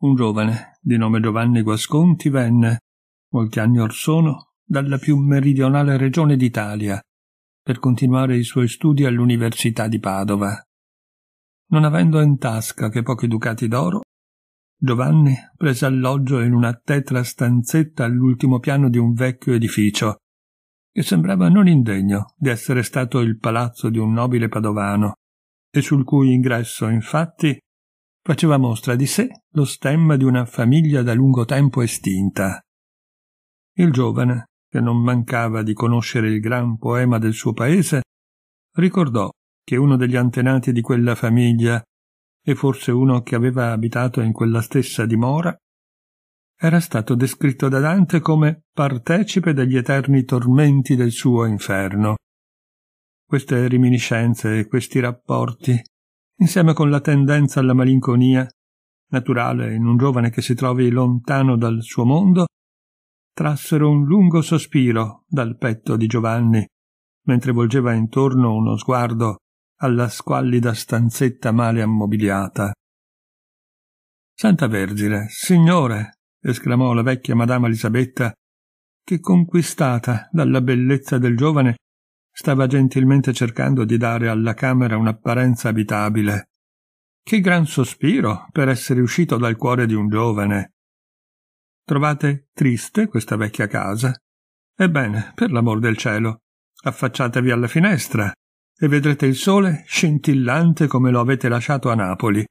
un giovane di nome Giovanni Guasconti venne, molti anni or sono, dalla più meridionale regione d'Italia, per continuare i suoi studi all'Università di Padova. Non avendo in tasca che pochi ducati d'oro, Giovanni prese alloggio in una tetra stanzetta all'ultimo piano di un vecchio edificio, che sembrava non indegno di essere stato il palazzo di un nobile padovano, e sul cui ingresso, infatti, faceva mostra di sé lo stemma di una famiglia da lungo tempo estinta. Il giovane, che non mancava di conoscere il gran poema del suo paese, ricordò che uno degli antenati di quella famiglia, e forse uno che aveva abitato in quella stessa dimora, era stato descritto da Dante come partecipe degli eterni tormenti del suo inferno. Queste reminiscenze e questi rapporti insieme con la tendenza alla malinconia, naturale in un giovane che si trovi lontano dal suo mondo, trassero un lungo sospiro dal petto di Giovanni, mentre volgeva intorno uno sguardo alla squallida stanzetta male ammobiliata. Santa Vergine, Signore! esclamò la vecchia Madama Elisabetta, che conquistata dalla bellezza del giovane Stava gentilmente cercando di dare alla camera un'apparenza abitabile. Che gran sospiro per essere uscito dal cuore di un giovane. Trovate triste questa vecchia casa? Ebbene, per l'amor del cielo, affacciatevi alla finestra e vedrete il sole scintillante come lo avete lasciato a Napoli.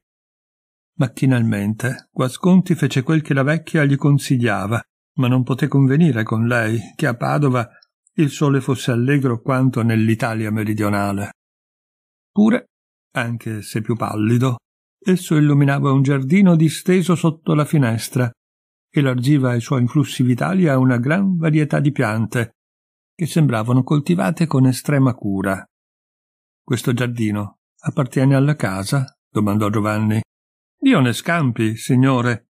Macchinalmente Guasconti fece quel che la vecchia gli consigliava, ma non poté convenire con lei che a Padova il sole fosse allegro quanto nell'Italia meridionale. Pure, anche se più pallido, esso illuminava un giardino disteso sotto la finestra, e largiva i suoi influssi vitali a una gran varietà di piante, che sembravano coltivate con estrema cura. Questo giardino appartiene alla casa? domandò Giovanni. Dio ne scampi, signore,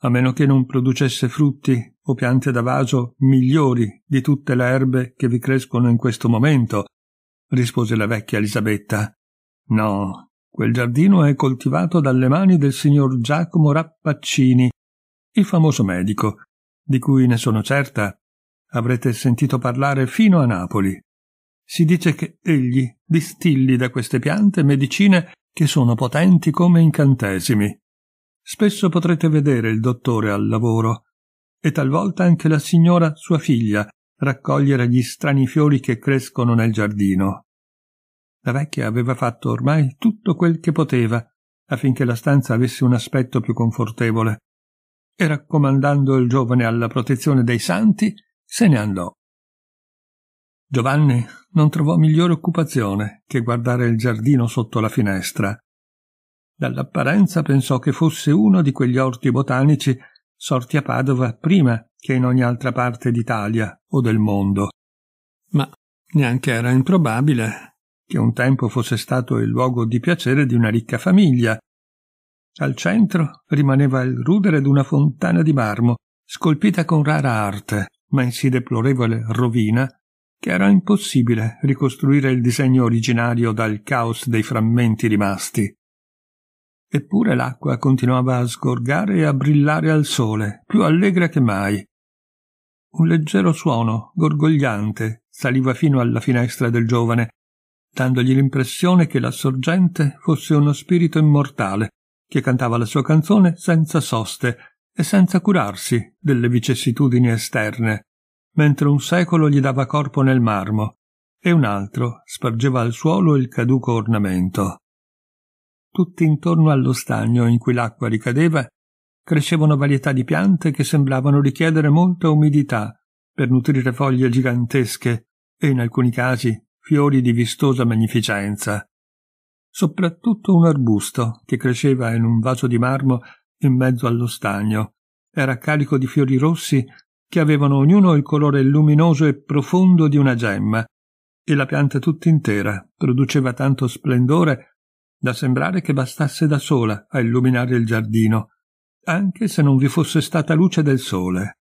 a meno che non producesse frutti o piante da vaso migliori di tutte le erbe che vi crescono in questo momento, rispose la vecchia Elisabetta. No, quel giardino è coltivato dalle mani del signor Giacomo Rappaccini, il famoso medico, di cui ne sono certa avrete sentito parlare fino a Napoli. Si dice che egli distilli da queste piante medicine che sono potenti come incantesimi. Spesso potrete vedere il dottore al lavoro, e talvolta anche la signora, sua figlia, raccogliere gli strani fiori che crescono nel giardino. La vecchia aveva fatto ormai tutto quel che poteva affinché la stanza avesse un aspetto più confortevole e raccomandando il giovane alla protezione dei santi se ne andò. Giovanni non trovò migliore occupazione che guardare il giardino sotto la finestra. Dall'apparenza pensò che fosse uno di quegli orti botanici sorti a Padova prima che in ogni altra parte d'Italia o del mondo. Ma neanche era improbabile che un tempo fosse stato il luogo di piacere di una ricca famiglia. Al centro rimaneva il rudere d'una fontana di marmo, scolpita con rara arte, ma in sì deplorevole rovina, che era impossibile ricostruire il disegno originario dal caos dei frammenti rimasti. Eppure l'acqua continuava a sgorgare e a brillare al sole, più allegra che mai. Un leggero suono, gorgogliante, saliva fino alla finestra del giovane, dandogli l'impressione che la sorgente fosse uno spirito immortale, che cantava la sua canzone senza soste e senza curarsi delle vicissitudini esterne, mentre un secolo gli dava corpo nel marmo e un altro spargeva al suolo il caduco ornamento. Tutti intorno allo stagno in cui l'acqua ricadeva crescevano varietà di piante che sembravano richiedere molta umidità per nutrire foglie gigantesche e in alcuni casi fiori di vistosa magnificenza. Soprattutto un arbusto che cresceva in un vaso di marmo in mezzo allo stagno era carico di fiori rossi che avevano ognuno il colore luminoso e profondo di una gemma, e la pianta tutta intera produceva tanto splendore da sembrare che bastasse da sola a illuminare il giardino, anche se non vi fosse stata luce del sole.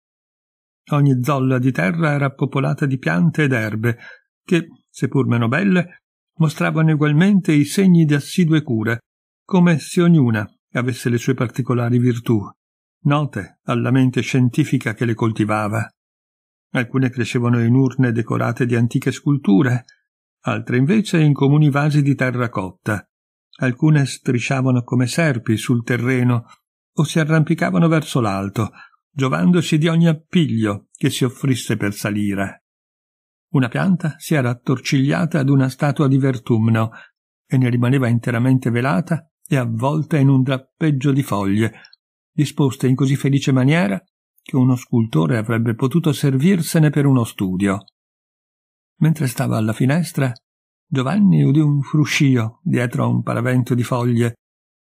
Ogni zolla di terra era popolata di piante ed erbe, che, seppur meno belle, mostravano ugualmente i segni di assidue cure, come se ognuna avesse le sue particolari virtù, note alla mente scientifica che le coltivava. Alcune crescevano in urne decorate di antiche sculture, altre invece in comuni vasi di terracotta, Alcune strisciavano come serpi sul terreno o si arrampicavano verso l'alto, giovandosi di ogni appiglio che si offrisse per salire. Una pianta si era attorcigliata ad una statua di Vertumno e ne rimaneva interamente velata e avvolta in un drappeggio di foglie, disposte in così felice maniera che uno scultore avrebbe potuto servirsene per uno studio. Mentre stava alla finestra, Giovanni udì un fruscio dietro a un paravento di foglie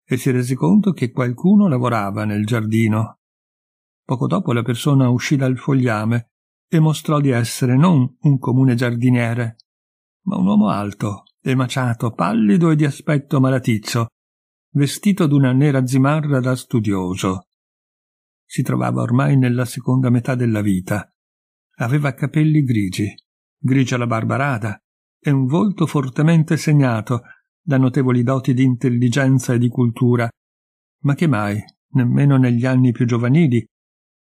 e si rese conto che qualcuno lavorava nel giardino. Poco dopo la persona uscì dal fogliame e mostrò di essere non un comune giardiniere, ma un uomo alto, emaciato, pallido e di aspetto malaticcio, vestito d'una nera zimarra da studioso. Si trovava ormai nella seconda metà della vita. Aveva capelli grigi, grigia la barba rada, e un volto fortemente segnato da notevoli doti di intelligenza e di cultura, ma che mai, nemmeno negli anni più giovanili,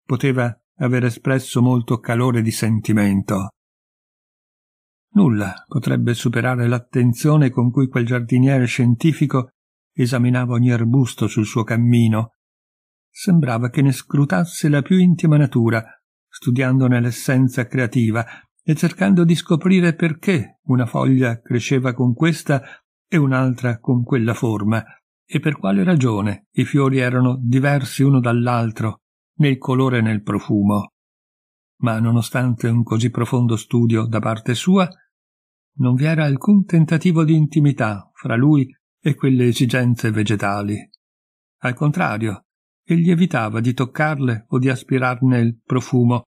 poteva aver espresso molto calore di sentimento. Nulla potrebbe superare l'attenzione con cui quel giardiniere scientifico esaminava ogni arbusto sul suo cammino. Sembrava che ne scrutasse la più intima natura, studiandone l'essenza creativa, e cercando di scoprire perché una foglia cresceva con questa e un'altra con quella forma, e per quale ragione i fiori erano diversi uno dall'altro, nel colore e nel profumo. Ma nonostante un così profondo studio da parte sua, non vi era alcun tentativo di intimità fra lui e quelle esigenze vegetali. Al contrario, egli evitava di toccarle o di aspirarne il profumo,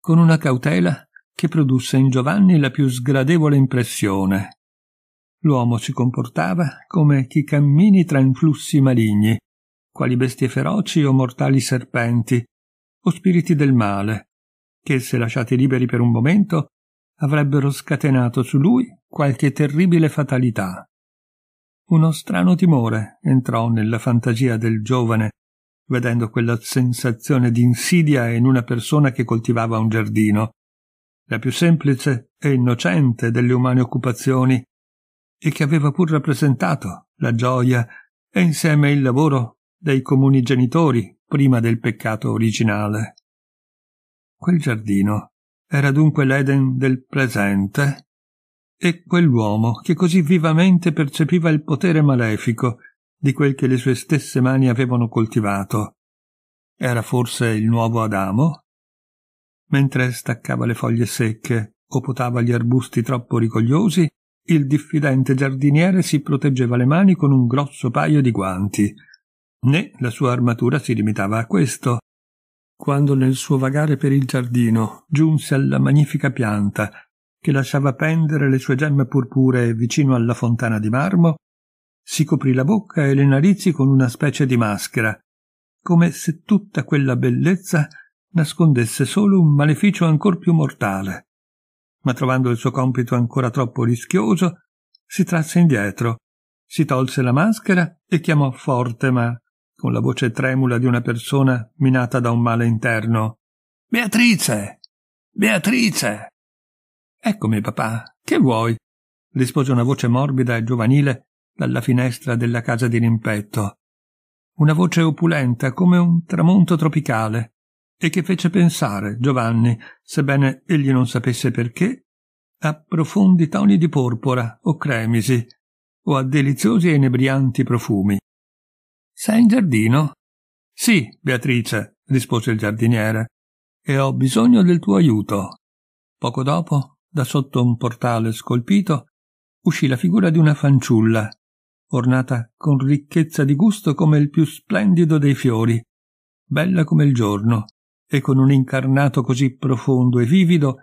con una cautela che produsse in Giovanni la più sgradevole impressione. L'uomo si comportava come chi cammini tra influssi maligni, quali bestie feroci o mortali serpenti, o spiriti del male, che se lasciati liberi per un momento avrebbero scatenato su lui qualche terribile fatalità. Uno strano timore entrò nella fantasia del giovane, vedendo quella sensazione di insidia in una persona che coltivava un giardino, la più semplice e innocente delle umane occupazioni, e che aveva pur rappresentato la gioia e insieme il lavoro dei comuni genitori prima del peccato originale. Quel giardino era dunque l'Eden del presente e quell'uomo che così vivamente percepiva il potere malefico di quel che le sue stesse mani avevano coltivato. Era forse il nuovo Adamo? mentre staccava le foglie secche o potava gli arbusti troppo rigogliosi, il diffidente giardiniere si proteggeva le mani con un grosso paio di guanti. Né la sua armatura si limitava a questo. Quando nel suo vagare per il giardino giunse alla magnifica pianta che lasciava pendere le sue gemme purpuree vicino alla fontana di marmo, si coprì la bocca e le narici con una specie di maschera, come se tutta quella bellezza nascondesse solo un maleficio ancor più mortale. Ma trovando il suo compito ancora troppo rischioso, si trasse indietro, si tolse la maschera e chiamò forte, ma con la voce tremula di una persona minata da un male interno. Beatrice! Beatrice! Eccomi, papà, che vuoi? rispose una voce morbida e giovanile dalla finestra della casa di rimpetto. Una voce opulenta come un tramonto tropicale, e che fece pensare Giovanni, sebbene egli non sapesse perché, a profondi toni di porpora o cremisi o a deliziosi e inebrianti profumi. Sei in giardino? Sì, Beatrice, rispose il giardiniere, e ho bisogno del tuo aiuto. Poco dopo, da sotto un portale scolpito, uscì la figura di una fanciulla, ornata con ricchezza di gusto come il più splendido dei fiori, bella come il giorno, e con un incarnato così profondo e vivido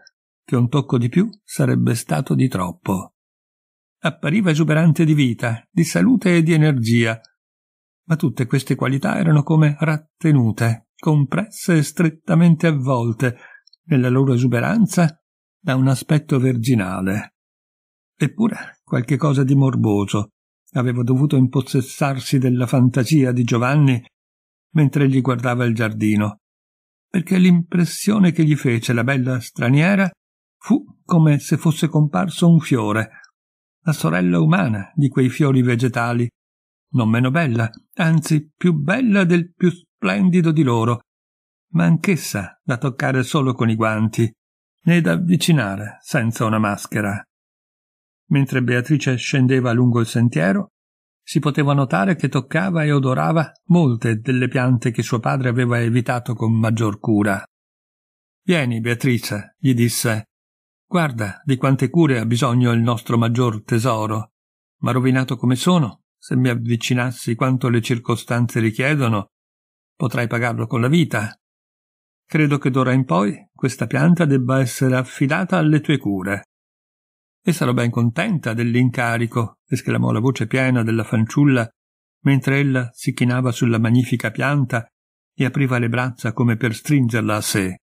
che un tocco di più sarebbe stato di troppo. Appariva esuberante di vita, di salute e di energia, ma tutte queste qualità erano come rattenute, compresse e strettamente avvolte, nella loro esuberanza, da un aspetto verginale. Eppure qualche cosa di morboso aveva dovuto impossessarsi della fantasia di Giovanni mentre egli guardava il giardino, perché l'impressione che gli fece la bella straniera fu come se fosse comparso un fiore, la sorella umana di quei fiori vegetali, non meno bella, anzi più bella del più splendido di loro, ma anch'essa da toccare solo con i guanti, né da avvicinare senza una maschera. Mentre Beatrice scendeva lungo il sentiero, si poteva notare che toccava e odorava molte delle piante che suo padre aveva evitato con maggior cura. Vieni, Beatrice, gli disse. Guarda di quante cure ha bisogno il nostro maggior tesoro. Ma rovinato come sono, se mi avvicinassi quanto le circostanze richiedono, potrai pagarlo con la vita. Credo che d'ora in poi questa pianta debba essere affidata alle tue cure. E sarò ben contenta dell'incarico, esclamò la voce piena della fanciulla, mentre ella si chinava sulla magnifica pianta e apriva le braccia come per stringerla a sé.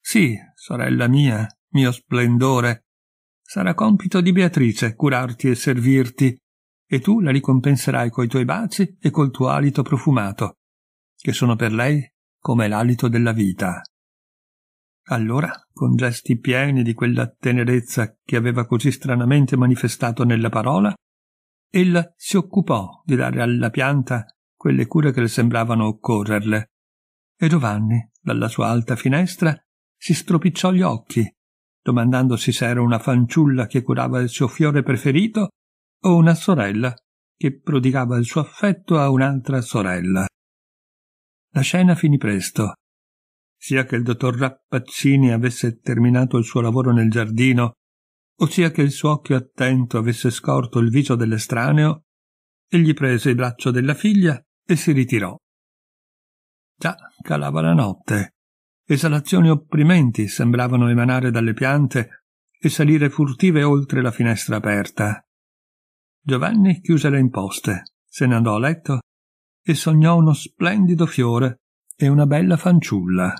Sì, sorella mia, mio splendore, sarà compito di Beatrice curarti e servirti, e tu la ricompenserai coi tuoi baci e col tuo alito profumato, che sono per lei come l'alito della vita. Allora, con gesti pieni di quella tenerezza che aveva così stranamente manifestato nella parola, ella si occupò di dare alla pianta quelle cure che le sembravano occorrerle. E Giovanni, dalla sua alta finestra, si stropicciò gli occhi, domandandosi se era una fanciulla che curava il suo fiore preferito o una sorella che prodigava il suo affetto a un'altra sorella. La scena finì presto sia che il dottor Rappaccini avesse terminato il suo lavoro nel giardino, ossia che il suo occhio attento avesse scorto il viso dell'estraneo, egli prese il braccio della figlia e si ritirò. Già calava la notte. Esalazioni opprimenti sembravano emanare dalle piante e salire furtive oltre la finestra aperta. Giovanni chiuse le imposte, se ne andò a letto e sognò uno splendido fiore e una bella fanciulla.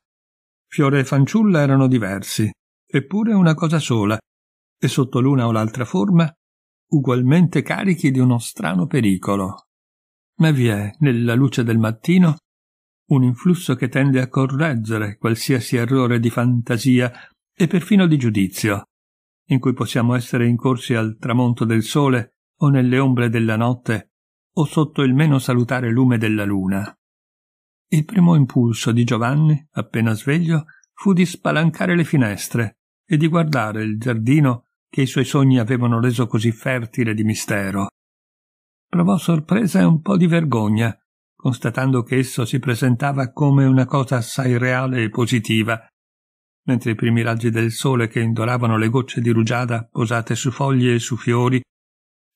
Fiore e fanciulla erano diversi, eppure una cosa sola, e sotto l'una o l'altra forma, ugualmente carichi di uno strano pericolo. Ma vi è, nella luce del mattino, un influsso che tende a correggere qualsiasi errore di fantasia e perfino di giudizio, in cui possiamo essere incorsi al tramonto del sole o nelle ombre della notte o sotto il meno salutare lume della luna. Il primo impulso di Giovanni, appena sveglio, fu di spalancare le finestre e di guardare il giardino che i suoi sogni avevano reso così fertile di mistero. Provò sorpresa e un po' di vergogna, constatando che esso si presentava come una cosa assai reale e positiva, mentre i primi raggi del sole che indoravano le gocce di rugiada posate su foglie e su fiori,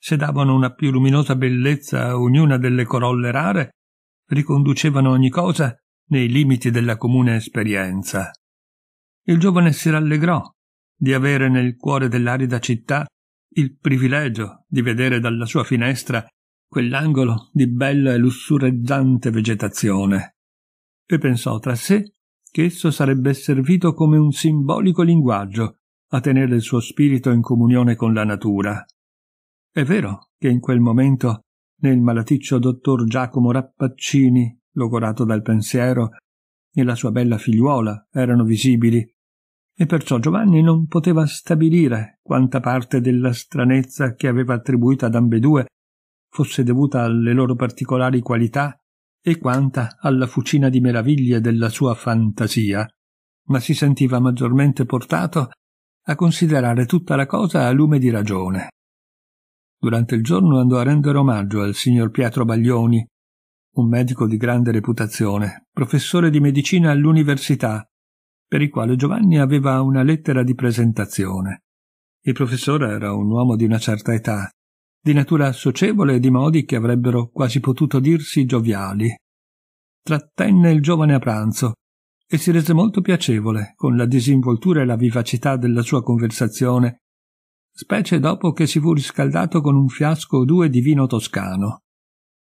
se davano una più luminosa bellezza a ognuna delle corolle rare riconducevano ogni cosa nei limiti della comune esperienza. Il giovane si rallegrò di avere nel cuore dell'arida città il privilegio di vedere dalla sua finestra quell'angolo di bella e lussureggiante vegetazione e pensò tra sé che esso sarebbe servito come un simbolico linguaggio a tenere il suo spirito in comunione con la natura. È vero che in quel momento né il malaticcio dottor Giacomo Rappaccini, logorato dal pensiero, né la sua bella figliuola erano visibili, e perciò Giovanni non poteva stabilire quanta parte della stranezza che aveva attribuita ad ambedue fosse dovuta alle loro particolari qualità e quanta alla fucina di meraviglie della sua fantasia, ma si sentiva maggiormente portato a considerare tutta la cosa a lume di ragione, Durante il giorno andò a rendere omaggio al signor Pietro Baglioni, un medico di grande reputazione, professore di medicina all'università, per il quale Giovanni aveva una lettera di presentazione. Il professore era un uomo di una certa età, di natura socievole e di modi che avrebbero quasi potuto dirsi gioviali. Trattenne il giovane a pranzo e si rese molto piacevole con la disinvoltura e la vivacità della sua conversazione specie dopo che si fu riscaldato con un fiasco o due di vino toscano.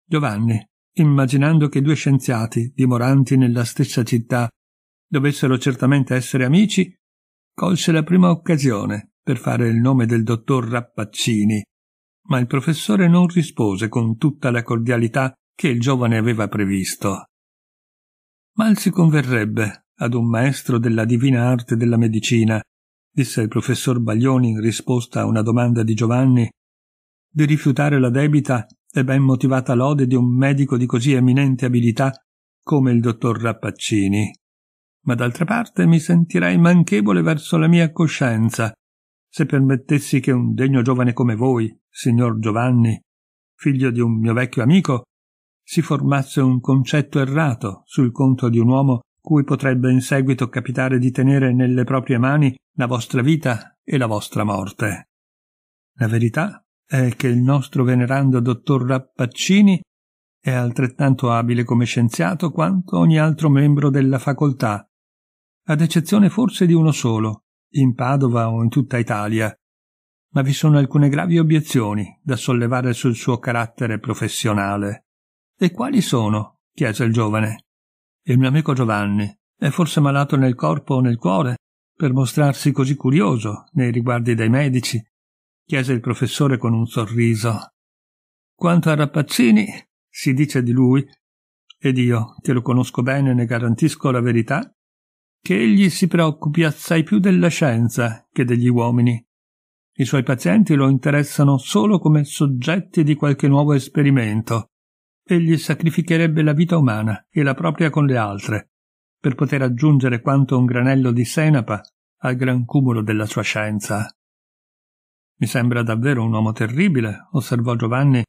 Giovanni, immaginando che due scienziati, dimoranti nella stessa città, dovessero certamente essere amici, colse la prima occasione per fare il nome del dottor Rappaccini, ma il professore non rispose con tutta la cordialità che il giovane aveva previsto. Mal si converrebbe ad un maestro della divina arte della medicina disse il professor Baglioni in risposta a una domanda di Giovanni, di rifiutare la debita e ben motivata lode di un medico di così eminente abilità come il dottor Rappaccini. Ma d'altra parte mi sentirei manchevole verso la mia coscienza se permettessi che un degno giovane come voi, signor Giovanni, figlio di un mio vecchio amico, si formasse un concetto errato sul conto di un uomo cui potrebbe in seguito capitare di tenere nelle proprie mani la vostra vita e la vostra morte. La verità è che il nostro venerando dottor Rappaccini è altrettanto abile come scienziato quanto ogni altro membro della facoltà, ad eccezione forse di uno solo, in Padova o in tutta Italia, ma vi sono alcune gravi obiezioni da sollevare sul suo carattere professionale. E quali sono? chiese il giovane. Il mio amico Giovanni è forse malato nel corpo o nel cuore? per mostrarsi così curioso nei riguardi dei medici? chiese il professore con un sorriso. Quanto a Rappaccini, si dice di lui, ed io, che lo conosco bene, ne garantisco la verità, che egli si preoccupi assai più della scienza che degli uomini. I suoi pazienti lo interessano solo come soggetti di qualche nuovo esperimento. Egli sacrificherebbe la vita umana e la propria con le altre, per poter aggiungere quanto un granello di senapa al gran cumulo della sua scienza. Mi sembra davvero un uomo terribile, osservò Giovanni,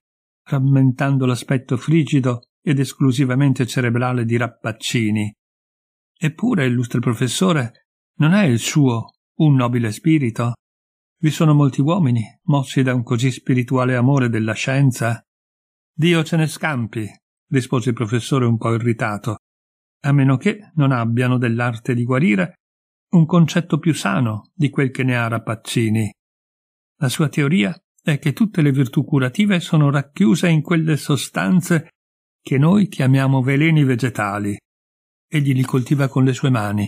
rammentando l'aspetto frigido ed esclusivamente cerebrale di Rappaccini. Eppure, illustre professore, non è il suo un nobile spirito? Vi sono molti uomini mossi da un così spirituale amore della scienza? Dio ce ne scampi, rispose il professore un po' irritato a meno che non abbiano dell'arte di guarire un concetto più sano di quel che ne ha Rapaccini. La sua teoria è che tutte le virtù curative sono racchiuse in quelle sostanze che noi chiamiamo veleni vegetali. Egli li coltiva con le sue mani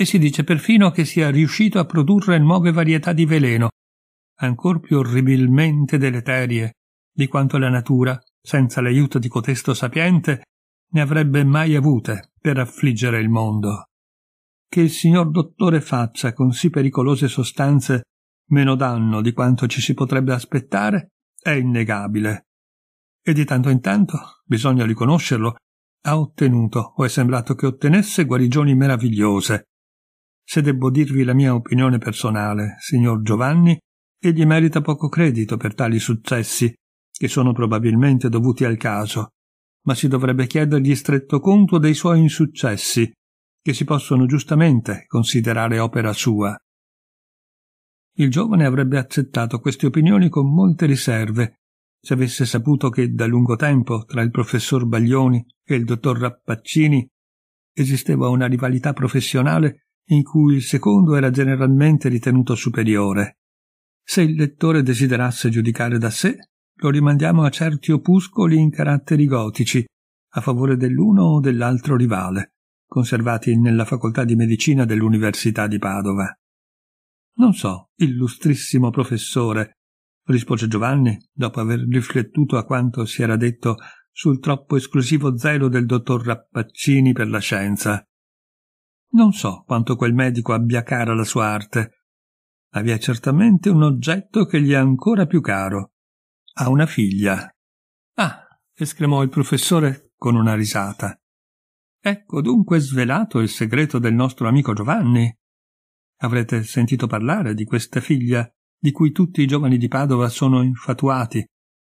e si dice perfino che sia riuscito a produrre nuove varietà di veleno, ancor più orribilmente deleterie di quanto la natura, senza l'aiuto di cotesto sapiente, ne avrebbe mai avute per affliggere il mondo. Che il signor dottore faccia con sì pericolose sostanze meno danno di quanto ci si potrebbe aspettare è innegabile. E di tanto in tanto, bisogna riconoscerlo, ha ottenuto o è sembrato che ottenesse guarigioni meravigliose. Se debbo dirvi la mia opinione personale, signor Giovanni, egli merita poco credito per tali successi, che sono probabilmente dovuti al caso, ma si dovrebbe chiedergli stretto conto dei suoi insuccessi, che si possono giustamente considerare opera sua. Il giovane avrebbe accettato queste opinioni con molte riserve, se avesse saputo che da lungo tempo tra il professor Baglioni e il dottor Rappaccini esisteva una rivalità professionale in cui il secondo era generalmente ritenuto superiore. Se il lettore desiderasse giudicare da sé, lo rimandiamo a certi opuscoli in caratteri gotici, a favore dell'uno o dell'altro rivale, conservati nella facoltà di medicina dell'Università di Padova. Non so, illustrissimo professore, rispose Giovanni, dopo aver riflettuto a quanto si era detto sul troppo esclusivo zelo del dottor Rappaccini per la scienza. Non so quanto quel medico abbia cara la sua arte, ma vi è certamente un oggetto che gli è ancora più caro, ha una figlia. Ah, esclamò il professore con una risata. Ecco dunque svelato il segreto del nostro amico Giovanni. Avrete sentito parlare di questa figlia di cui tutti i giovani di Padova sono infatuati,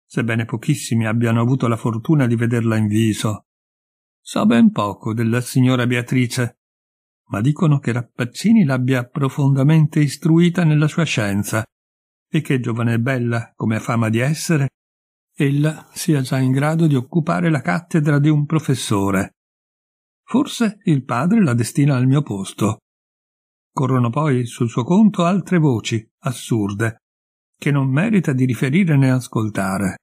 sebbene pochissimi abbiano avuto la fortuna di vederla in viso. So ben poco della signora Beatrice, ma dicono che Rappaccini l'abbia profondamente istruita nella sua scienza e che, giovane e bella come ha fama di essere, ella sia già in grado di occupare la cattedra di un professore. Forse il padre la destina al mio posto. Corrono poi sul suo conto altre voci, assurde, che non merita di riferire né ascoltare.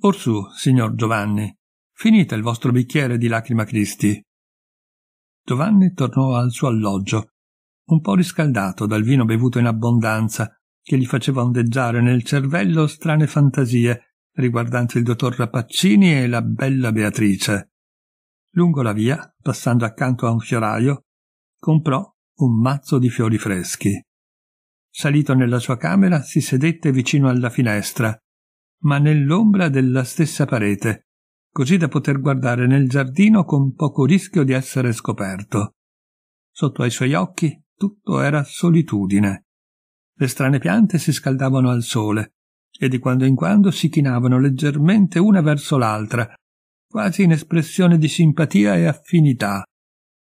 Orsù, signor Giovanni, finite il vostro bicchiere di lacrima Cristi. Giovanni tornò al suo alloggio, un po' riscaldato dal vino bevuto in abbondanza che gli faceva ondeggiare nel cervello strane fantasie riguardanti il dottor Rapaccini e la bella Beatrice. Lungo la via, passando accanto a un fioraio, comprò un mazzo di fiori freschi. Salito nella sua camera, si sedette vicino alla finestra, ma nell'ombra della stessa parete, così da poter guardare nel giardino con poco rischio di essere scoperto. Sotto ai suoi occhi tutto era solitudine. Le strane piante si scaldavano al sole e di quando in quando si chinavano leggermente una verso l'altra, quasi in espressione di simpatia e affinità.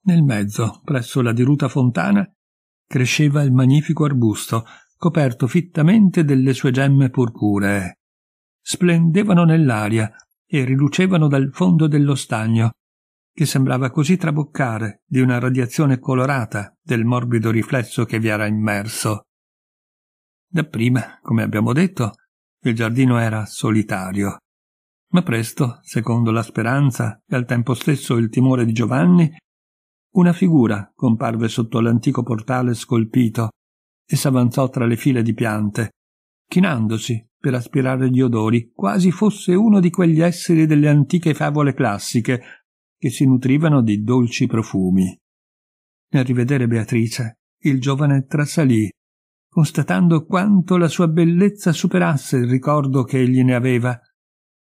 Nel mezzo, presso la diruta fontana, cresceva il magnifico arbusto, coperto fittamente delle sue gemme purpuree. Splendevano nell'aria e rilucevano dal fondo dello stagno, che sembrava così traboccare di una radiazione colorata del morbido riflesso che vi era immerso. Dapprima, come abbiamo detto, il giardino era solitario. Ma presto, secondo la speranza e al tempo stesso il timore di Giovanni, una figura comparve sotto l'antico portale scolpito e s'avanzò tra le file di piante, chinandosi per aspirare gli odori, quasi fosse uno di quegli esseri delle antiche favole classiche che si nutrivano di dolci profumi. Nel rivedere Beatrice, il giovane trasalì constatando quanto la sua bellezza superasse il ricordo che egli ne aveva.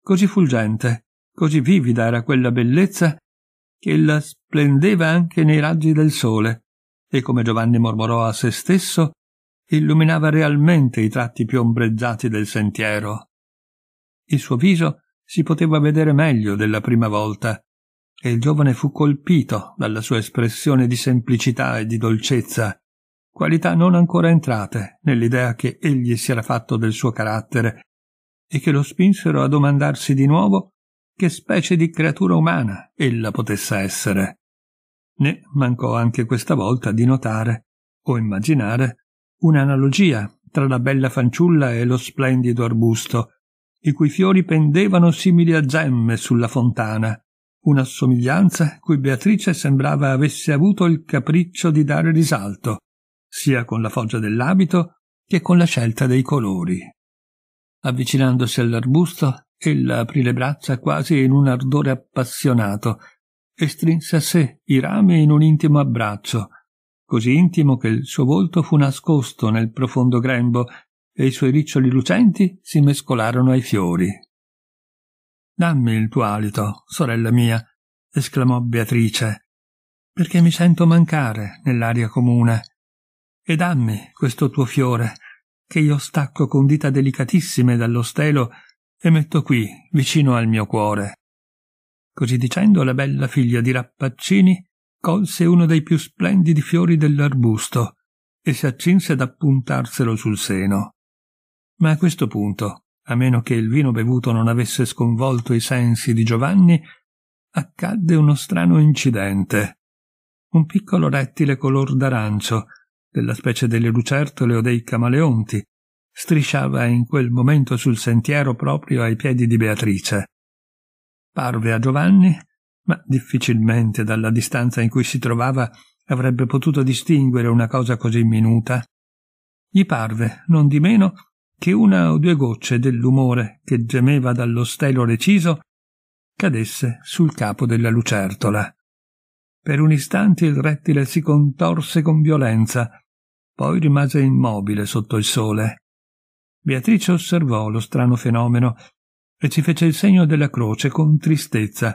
Così fulgente, così vivida era quella bellezza, che la splendeva anche nei raggi del sole, e come Giovanni mormorò a se stesso, illuminava realmente i tratti più ombreggiati del sentiero. Il suo viso si poteva vedere meglio della prima volta, e il giovane fu colpito dalla sua espressione di semplicità e di dolcezza, qualità non ancora entrate nell'idea che egli si era fatto del suo carattere e che lo spinsero a domandarsi di nuovo che specie di creatura umana ella potesse essere. Ne mancò anche questa volta di notare o immaginare un'analogia tra la bella fanciulla e lo splendido arbusto, i cui fiori pendevano simili a gemme sulla fontana, una somiglianza cui Beatrice sembrava avesse avuto il capriccio di dare risalto, sia con la foggia dell'abito che con la scelta dei colori. Avvicinandosi all'arbusto, ella aprì le braccia quasi in un ardore appassionato e strinse a sé i rami in un intimo abbraccio, così intimo che il suo volto fu nascosto nel profondo grembo e i suoi riccioli lucenti si mescolarono ai fiori. Dammi il tuo alito, sorella mia, esclamò Beatrice, perché mi sento mancare nell'aria comune e dammi questo tuo fiore, che io stacco con dita delicatissime dallo stelo e metto qui, vicino al mio cuore. Così dicendo la bella figlia di Rappaccini colse uno dei più splendidi fiori dell'arbusto e si accinse ad appuntarselo sul seno. Ma a questo punto, a meno che il vino bevuto non avesse sconvolto i sensi di Giovanni, accadde uno strano incidente. Un piccolo rettile color d'arancio della specie delle lucertole o dei camaleonti, strisciava in quel momento sul sentiero proprio ai piedi di Beatrice. Parve a Giovanni, ma difficilmente dalla distanza in cui si trovava avrebbe potuto distinguere una cosa così minuta. Gli parve, non di meno, che una o due gocce dell'umore che gemeva dallo stelo reciso cadesse sul capo della lucertola. Per un istante il rettile si contorse con violenza, poi rimase immobile sotto il sole. Beatrice osservò lo strano fenomeno e ci fece il segno della croce con tristezza,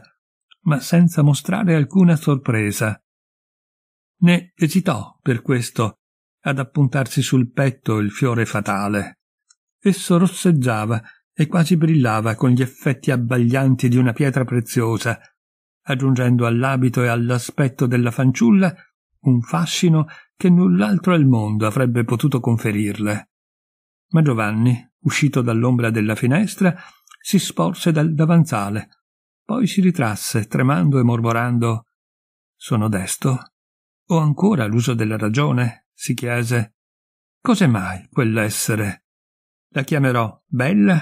ma senza mostrare alcuna sorpresa. Ne esitò per questo ad appuntarsi sul petto il fiore fatale. Esso rosseggiava e quasi brillava con gli effetti abbaglianti di una pietra preziosa, aggiungendo all'abito e all'aspetto della fanciulla un fascino che null'altro al mondo avrebbe potuto conferirle. Ma Giovanni, uscito dall'ombra della finestra, si sporse dal davanzale, poi si ritrasse, tremando e mormorando Sono desto? Ho ancora l'uso della ragione? si chiese. Cos'è mai quell'essere? La chiamerò bella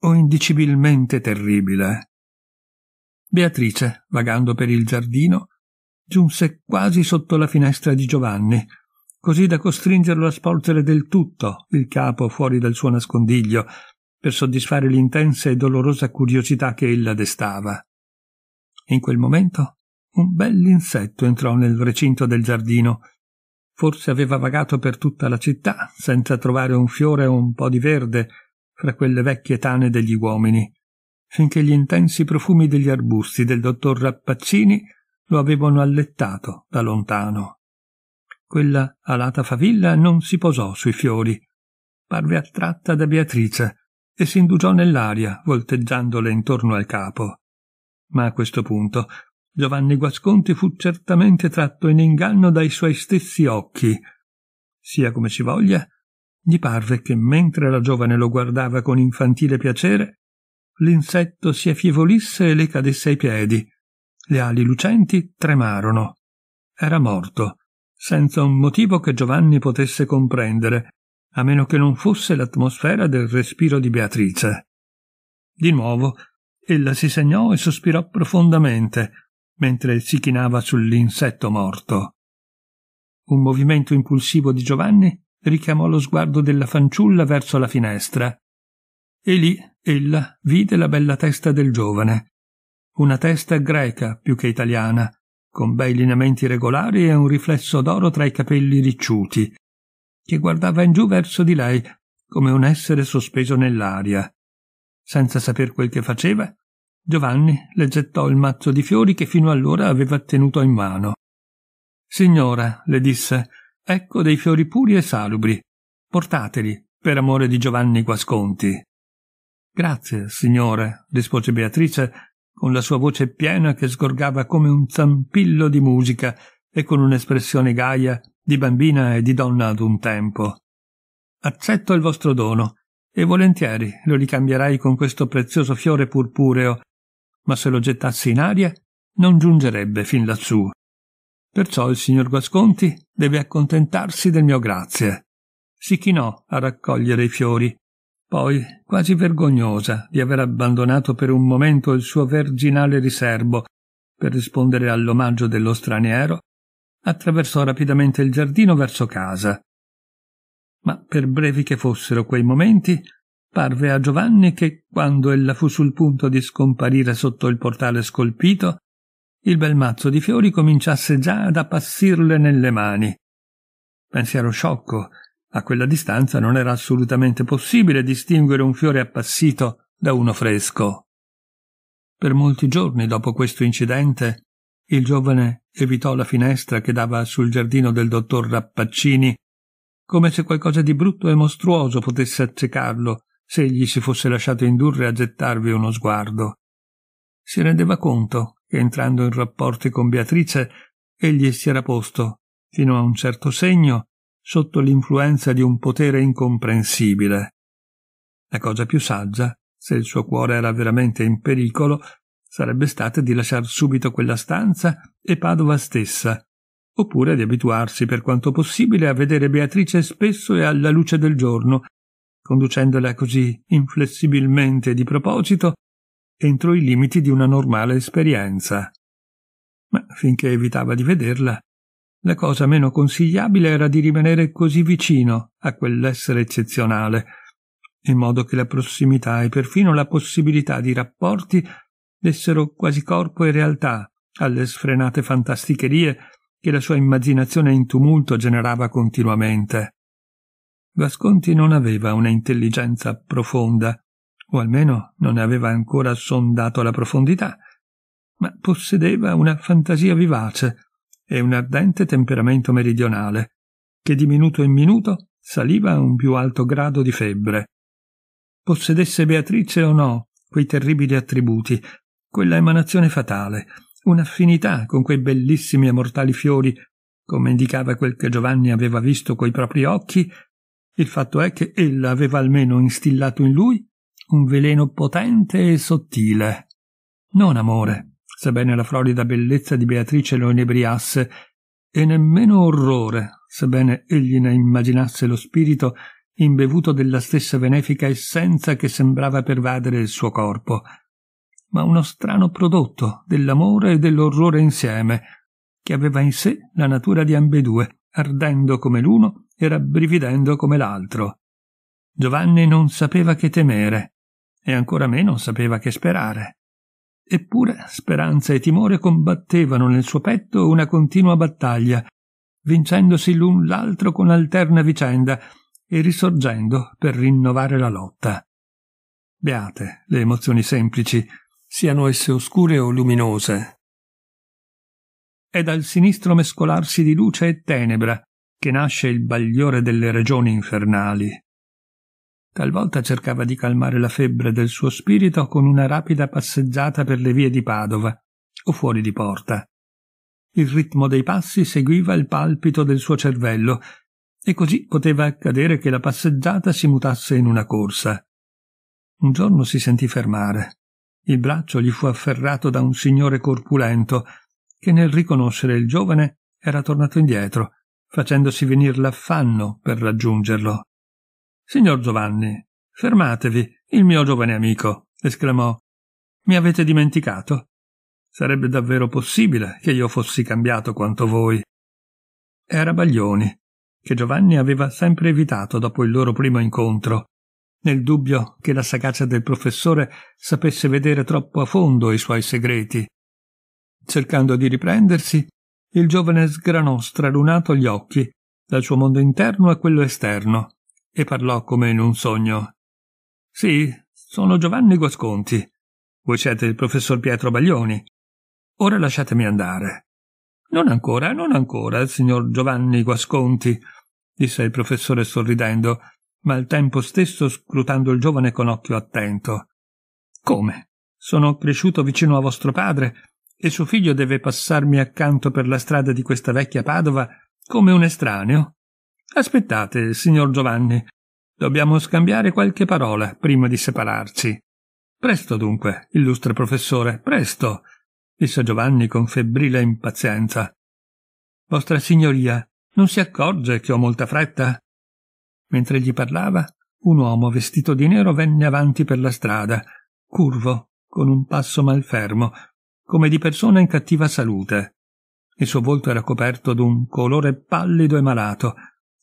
o indicibilmente terribile? Beatrice, vagando per il giardino, giunse quasi sotto la finestra di Giovanni, così da costringerlo a sporgere del tutto il capo fuori dal suo nascondiglio, per soddisfare l'intensa e dolorosa curiosità che ella destava. In quel momento un bell'insetto entrò nel recinto del giardino. Forse aveva vagato per tutta la città, senza trovare un fiore o un po' di verde fra quelle vecchie tane degli uomini finché gli intensi profumi degli arbusti del dottor Rappaccini lo avevano allettato da lontano. Quella alata favilla non si posò sui fiori, parve attratta da Beatrice e si indugiò nell'aria, volteggiandole intorno al capo. Ma a questo punto Giovanni Guasconti fu certamente tratto in inganno dai suoi stessi occhi. Sia come si voglia, gli parve che mentre la giovane lo guardava con infantile piacere, l'insetto si affievolisse e le cadesse ai piedi. Le ali lucenti tremarono. Era morto, senza un motivo che Giovanni potesse comprendere, a meno che non fosse l'atmosfera del respiro di Beatrice. Di nuovo, ella si segnò e sospirò profondamente, mentre si chinava sull'insetto morto. Un movimento impulsivo di Giovanni richiamò lo sguardo della fanciulla verso la finestra. E lì Ella vide la bella testa del giovane, una testa greca più che italiana, con bei lineamenti regolari e un riflesso d'oro tra i capelli ricciuti, che guardava in giù verso di lei come un essere sospeso nell'aria. Senza saper quel che faceva, Giovanni le gettò il mazzo di fiori che fino allora aveva tenuto in mano. Signora, le disse, ecco dei fiori puri e salubri. Portateli, per amore di Giovanni Guasconti. Grazie, signore, rispose Beatrice con la sua voce piena che sgorgava come un zampillo di musica e con un'espressione gaia di bambina e di donna ad un tempo. Accetto il vostro dono e volentieri lo ricambierai con questo prezioso fiore purpureo, ma se lo gettassi in aria non giungerebbe fin lassù. Perciò il signor Guasconti deve accontentarsi del mio grazie. Si chinò a raccogliere i fiori poi quasi vergognosa di aver abbandonato per un momento il suo verginale riserbo per rispondere all'omaggio dello straniero, attraversò rapidamente il giardino verso casa. Ma per brevi che fossero quei momenti, parve a Giovanni che, quando ella fu sul punto di scomparire sotto il portale scolpito, il bel mazzo di fiori cominciasse già ad appassirle nelle mani. Pensiero sciocco a quella distanza non era assolutamente possibile distinguere un fiore appassito da uno fresco. Per molti giorni dopo questo incidente, il giovane evitò la finestra che dava sul giardino del dottor Rappaccini, come se qualcosa di brutto e mostruoso potesse accecarlo se egli si fosse lasciato indurre a gettarvi uno sguardo. Si rendeva conto che entrando in rapporti con Beatrice egli si era posto, fino a un certo segno, sotto l'influenza di un potere incomprensibile. La cosa più saggia, se il suo cuore era veramente in pericolo, sarebbe stata di lasciar subito quella stanza e Padova stessa, oppure di abituarsi per quanto possibile a vedere Beatrice spesso e alla luce del giorno, conducendola così inflessibilmente di proposito entro i limiti di una normale esperienza. Ma finché evitava di vederla, la cosa meno consigliabile era di rimanere così vicino a quell'essere eccezionale, in modo che la prossimità e perfino la possibilità di rapporti dessero quasi corpo e realtà alle sfrenate fantasticherie che la sua immaginazione in tumulto generava continuamente. Vasconti non aveva una intelligenza profonda, o almeno non ne aveva ancora sondato la profondità, ma possedeva una fantasia vivace, e un ardente temperamento meridionale, che di minuto in minuto saliva a un più alto grado di febbre. Possedesse Beatrice o no quei terribili attributi, quella emanazione fatale, un'affinità con quei bellissimi e mortali fiori, come indicava quel che Giovanni aveva visto coi propri occhi, il fatto è che ella aveva almeno instillato in lui un veleno potente e sottile. Non amore, sebbene la florida bellezza di Beatrice lo inebriasse, e nemmeno orrore, sebbene egli ne immaginasse lo spirito imbevuto della stessa benefica essenza che sembrava pervadere il suo corpo, ma uno strano prodotto dell'amore e dell'orrore insieme, che aveva in sé la natura di ambedue, ardendo come l'uno e rabbrividendo come l'altro. Giovanni non sapeva che temere, e ancora meno sapeva che sperare. Eppure speranza e timore combattevano nel suo petto una continua battaglia, vincendosi l'un l'altro con alterna vicenda e risorgendo per rinnovare la lotta. Beate le emozioni semplici, siano esse oscure o luminose. È dal sinistro mescolarsi di luce e tenebra che nasce il bagliore delle regioni infernali. Talvolta cercava di calmare la febbre del suo spirito con una rapida passeggiata per le vie di Padova o fuori di porta. Il ritmo dei passi seguiva il palpito del suo cervello e così poteva accadere che la passeggiata si mutasse in una corsa. Un giorno si sentì fermare. Il braccio gli fu afferrato da un signore corpulento che nel riconoscere il giovane era tornato indietro, facendosi venir l'affanno per raggiungerlo. Signor Giovanni, fermatevi, il mio giovane amico, esclamò. Mi avete dimenticato? Sarebbe davvero possibile che io fossi cambiato quanto voi. Era Baglioni, che Giovanni aveva sempre evitato dopo il loro primo incontro, nel dubbio che la sagacia del professore sapesse vedere troppo a fondo i suoi segreti. Cercando di riprendersi, il giovane sgranò stralunato gli occhi, dal suo mondo interno a quello esterno, e parlò come in un sogno. Sì, sono Giovanni Guasconti. Voi siete il professor Pietro Baglioni. Ora lasciatemi andare. Non ancora, non ancora, signor Giovanni Guasconti, disse il professore sorridendo, ma al tempo stesso scrutando il giovane con occhio attento. Come? Sono cresciuto vicino a vostro padre e suo figlio deve passarmi accanto per la strada di questa vecchia Padova come un estraneo? Aspettate, signor Giovanni. Dobbiamo scambiare qualche parola prima di separarci. Presto dunque, illustre professore, presto, disse Giovanni con febbrile impazienza. Vostra signoria, non si accorge che ho molta fretta? Mentre gli parlava, un uomo vestito di nero venne avanti per la strada, curvo, con un passo malfermo, come di persona in cattiva salute. Il suo volto era coperto d'un colore pallido e malato,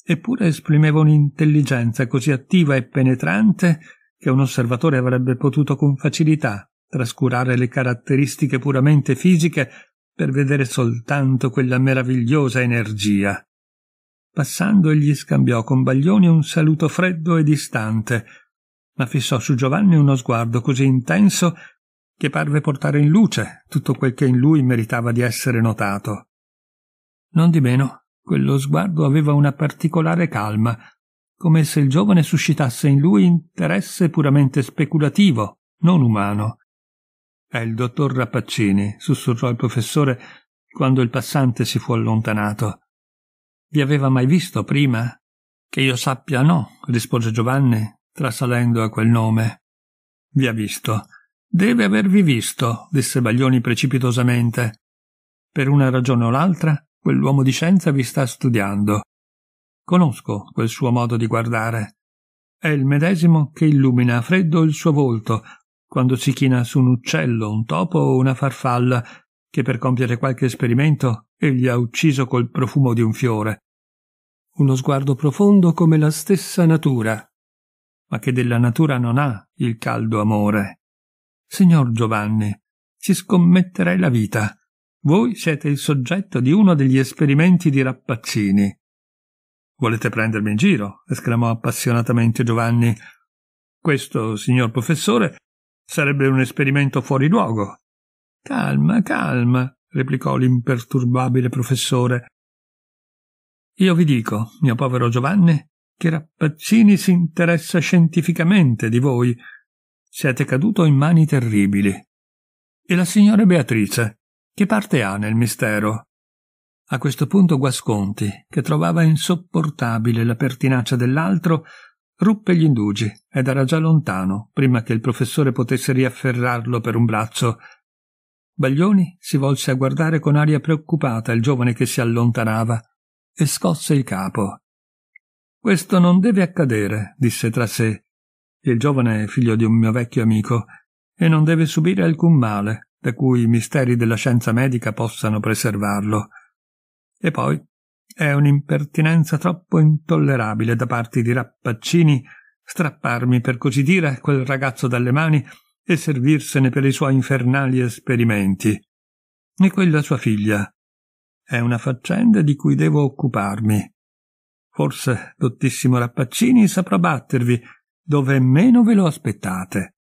eppure esprimeva un'intelligenza così attiva e penetrante che un osservatore avrebbe potuto con facilità trascurare le caratteristiche puramente fisiche per vedere soltanto quella meravigliosa energia. Passando egli scambiò con Baglioni un saluto freddo e distante, ma fissò su Giovanni uno sguardo così intenso che parve portare in luce tutto quel che in lui meritava di essere notato. Non di meno quello sguardo aveva una particolare calma, come se il giovane suscitasse in lui interesse puramente speculativo, non umano. È il dottor Rapaccini, sussurrò il professore quando il passante si fu allontanato. Vi aveva mai visto prima? Che io sappia no, rispose Giovanni, trasalendo a quel nome. Vi ha visto. Deve avervi visto, disse Baglioni precipitosamente. Per una ragione o l'altra Quell'uomo di scienza vi sta studiando. Conosco quel suo modo di guardare. È il medesimo che illumina a freddo il suo volto quando si china su un uccello, un topo o una farfalla che per compiere qualche esperimento egli ha ucciso col profumo di un fiore. Uno sguardo profondo come la stessa natura, ma che della natura non ha il caldo amore. Signor Giovanni, ci scommetterei la vita voi siete il soggetto di uno degli esperimenti di Rappaccini. Volete prendermi in giro? esclamò appassionatamente Giovanni. Questo, signor professore, sarebbe un esperimento fuori luogo. Calma, calma, replicò l'imperturbabile professore. Io vi dico, mio povero Giovanni, che Rappaccini si interessa scientificamente di voi. Siete caduto in mani terribili. E la signora Beatrice? Che parte ha nel mistero? A questo punto Guasconti, che trovava insopportabile la pertinacia dell'altro, ruppe gli indugi ed era già lontano prima che il professore potesse riafferrarlo per un braccio. Baglioni si volse a guardare con aria preoccupata il giovane che si allontanava e scosse il capo. Questo non deve accadere, disse tra sé. Il giovane è figlio di un mio vecchio amico e non deve subire alcun male da cui i misteri della scienza medica possano preservarlo. E poi è un'impertinenza troppo intollerabile da parte di Rappaccini strapparmi, per così dire, quel ragazzo dalle mani e servirsene per i suoi infernali esperimenti. E quella sua figlia. È una faccenda di cui devo occuparmi. Forse, dottissimo Rappaccini, saprò battervi dove meno ve lo aspettate.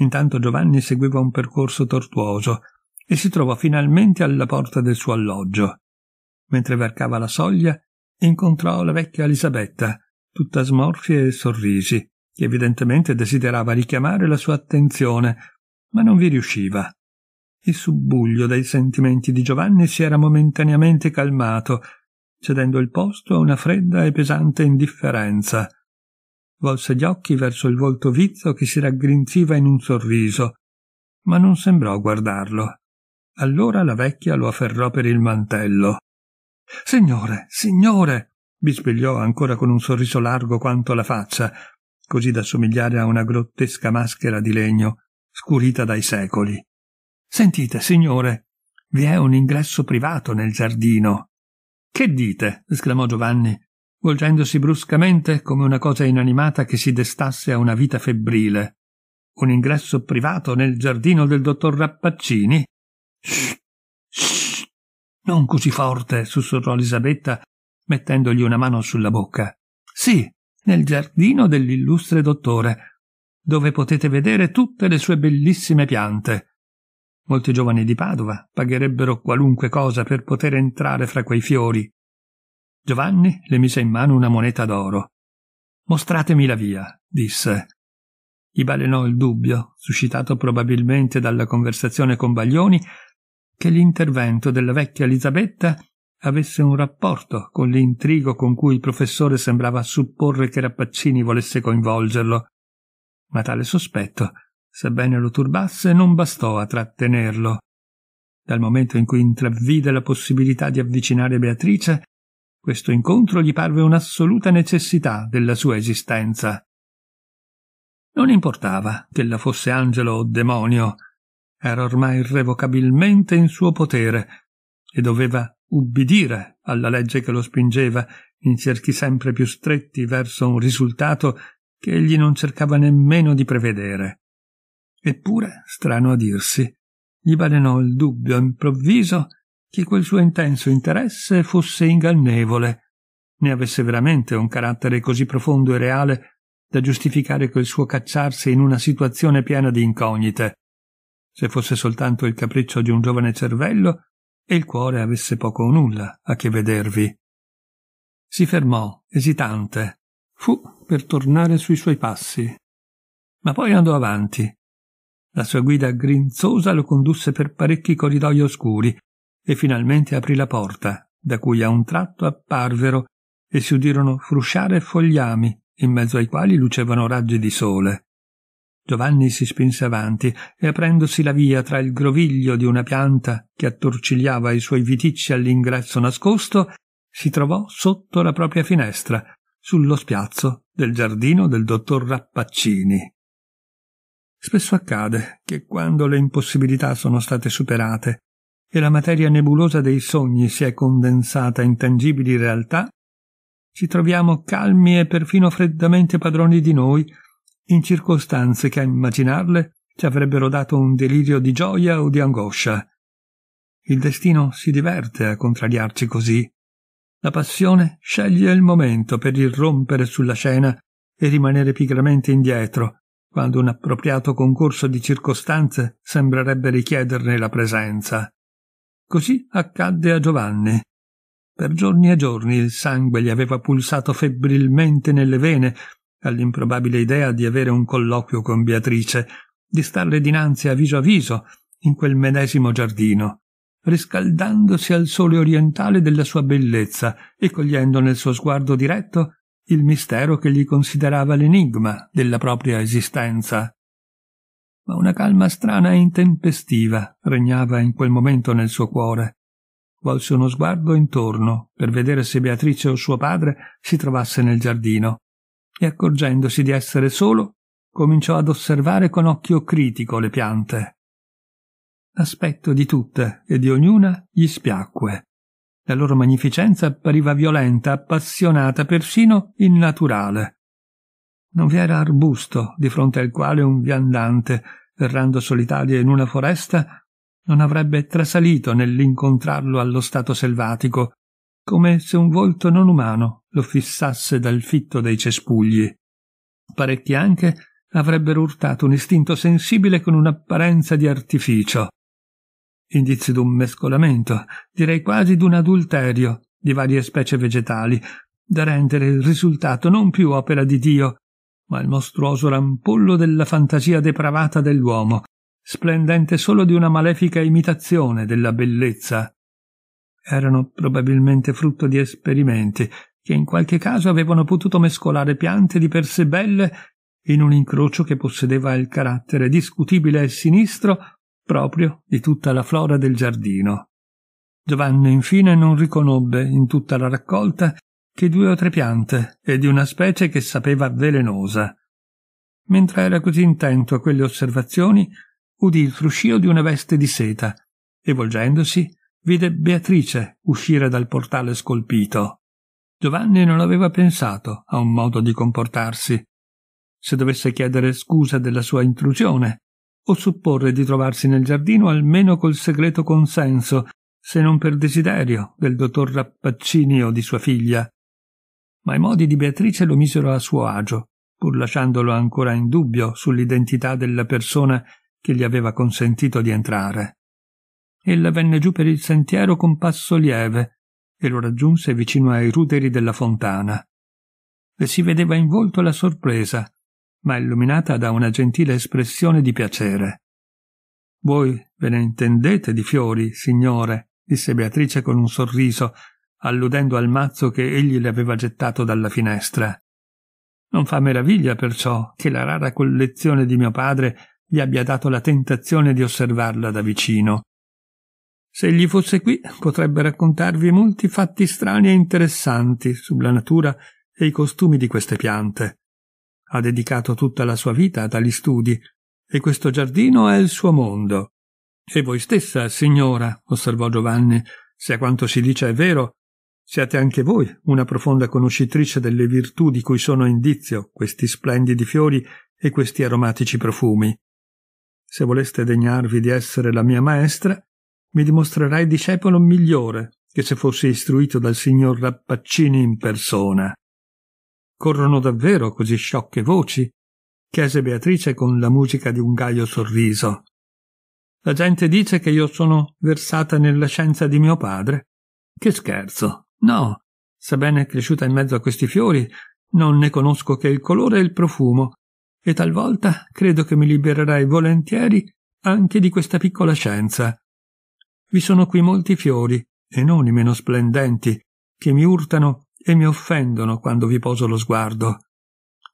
Intanto Giovanni seguiva un percorso tortuoso e si trovò finalmente alla porta del suo alloggio. Mentre varcava la soglia, incontrò la vecchia Elisabetta, tutta smorfie e sorrisi, che evidentemente desiderava richiamare la sua attenzione, ma non vi riusciva. Il subbuglio dei sentimenti di Giovanni si era momentaneamente calmato, cedendo il posto a una fredda e pesante indifferenza volse gli occhi verso il volto vizzo che si raggrinziva in un sorriso, ma non sembrò guardarlo. Allora la vecchia lo afferrò per il mantello. Signore, signore, bisbigliò ancora con un sorriso largo quanto la faccia, così da somigliare a una grottesca maschera di legno, scurita dai secoli. Sentite, signore, vi è un ingresso privato nel giardino. Che dite? esclamò Giovanni volgendosi bruscamente come una cosa inanimata che si destasse a una vita febbrile. Un ingresso privato nel giardino del dottor Rappaccini? Shh, shh, non così forte, sussurrò Elisabetta, mettendogli una mano sulla bocca. Sì, nel giardino dell'illustre dottore, dove potete vedere tutte le sue bellissime piante. Molti giovani di Padova pagherebbero qualunque cosa per poter entrare fra quei fiori. Giovanni le mise in mano una moneta d'oro. Mostratemi la via, disse. Gli balenò il dubbio, suscitato probabilmente dalla conversazione con Baglioni, che l'intervento della vecchia Elisabetta avesse un rapporto con l'intrigo con cui il professore sembrava supporre che Rappaccini volesse coinvolgerlo. Ma tale sospetto, sebbene lo turbasse, non bastò a trattenerlo. Dal momento in cui intravvide la possibilità di avvicinare Beatrice, questo incontro gli parve un'assoluta necessità della sua esistenza. Non importava che la fosse angelo o demonio, era ormai irrevocabilmente in suo potere e doveva ubbidire alla legge che lo spingeva in cerchi sempre più stretti verso un risultato che egli non cercava nemmeno di prevedere. Eppure, strano a dirsi, gli balenò il dubbio improvviso che quel suo intenso interesse fosse ingannevole, ne avesse veramente un carattere così profondo e reale da giustificare quel suo cacciarsi in una situazione piena di incognite, se fosse soltanto il capriccio di un giovane cervello e il cuore avesse poco o nulla a che vedervi. Si fermò, esitante, fu per tornare sui suoi passi, ma poi andò avanti. La sua guida grinzosa lo condusse per parecchi corridoi oscuri, e finalmente aprì la porta, da cui a un tratto apparvero e si udirono frusciare fogliami, in mezzo ai quali lucevano raggi di sole. Giovanni si spinse avanti e aprendosi la via tra il groviglio di una pianta che attorcigliava i suoi viticci all'ingresso nascosto, si trovò sotto la propria finestra, sullo spiazzo del giardino del dottor Rappaccini. Spesso accade che quando le impossibilità sono state superate e la materia nebulosa dei sogni si è condensata in tangibili realtà, ci troviamo calmi e perfino freddamente padroni di noi, in circostanze che a immaginarle ci avrebbero dato un delirio di gioia o di angoscia. Il destino si diverte a contrariarci così. La passione sceglie il momento per irrompere sulla scena e rimanere pigramente indietro, quando un appropriato concorso di circostanze sembrerebbe richiederne la presenza. Così accadde a Giovanni. Per giorni e giorni il sangue gli aveva pulsato febbrilmente nelle vene all'improbabile idea di avere un colloquio con Beatrice, di starle dinanzi a viso a viso in quel medesimo giardino, riscaldandosi al sole orientale della sua bellezza e cogliendo nel suo sguardo diretto il mistero che gli considerava l'enigma della propria esistenza ma una calma strana e intempestiva regnava in quel momento nel suo cuore. Volse uno sguardo intorno per vedere se Beatrice o suo padre si trovasse nel giardino e accorgendosi di essere solo cominciò ad osservare con occhio critico le piante. L'aspetto di tutte e di ognuna gli spiacque. La loro magnificenza appariva violenta, appassionata, persino innaturale. Non vi era arbusto di fronte al quale un viandante errando solitaria in una foresta, non avrebbe trasalito nell'incontrarlo allo stato selvatico, come se un volto non umano lo fissasse dal fitto dei cespugli. Parecchi anche avrebbero urtato un istinto sensibile con un'apparenza di artificio. Indizi d'un mescolamento, direi quasi d'un adulterio, di varie specie vegetali, da rendere il risultato non più opera di Dio, ma il mostruoso rampollo della fantasia depravata dell'uomo, splendente solo di una malefica imitazione della bellezza. Erano probabilmente frutto di esperimenti che in qualche caso avevano potuto mescolare piante di per sé belle in un incrocio che possedeva il carattere discutibile e sinistro proprio di tutta la flora del giardino. Giovanni infine non riconobbe in tutta la raccolta che due o tre piante e di una specie che sapeva velenosa. Mentre era così intento a quelle osservazioni, udì il fruscio di una veste di seta e volgendosi vide Beatrice uscire dal portale scolpito. Giovanni non aveva pensato a un modo di comportarsi. Se dovesse chiedere scusa della sua intrusione, o supporre di trovarsi nel giardino almeno col segreto consenso, se non per desiderio, del dottor Rappaccini o di sua figlia, ma i modi di Beatrice lo misero a suo agio, pur lasciandolo ancora in dubbio sull'identità della persona che gli aveva consentito di entrare. Ella venne giù per il sentiero con passo lieve e lo raggiunse vicino ai ruderi della fontana. Le si vedeva in volto la sorpresa, ma illuminata da una gentile espressione di piacere. Voi ve ne intendete di fiori, signore, disse Beatrice con un sorriso, alludendo al mazzo che egli le aveva gettato dalla finestra. Non fa meraviglia perciò che la rara collezione di mio padre gli abbia dato la tentazione di osservarla da vicino. Se egli fosse qui, potrebbe raccontarvi molti fatti strani e interessanti sulla natura e i costumi di queste piante. Ha dedicato tutta la sua vita a tali studi, e questo giardino è il suo mondo. E voi stessa, signora, osservò Giovanni, se a quanto si dice è vero, Siate anche voi una profonda conoscitrice delle virtù di cui sono indizio questi splendidi fiori e questi aromatici profumi. Se voleste degnarvi di essere la mia maestra, mi dimostrerai discepolo migliore che se fossi istruito dal signor Rappaccini in persona. Corrono davvero così sciocche voci? chiese Beatrice con la musica di un gaio sorriso. La gente dice che io sono versata nella scienza di mio padre. Che scherzo! No, sebbene cresciuta in mezzo a questi fiori, non ne conosco che il colore e il profumo, e talvolta credo che mi libererai volentieri anche di questa piccola scienza. Vi sono qui molti fiori, e non i meno splendenti, che mi urtano e mi offendono quando vi poso lo sguardo.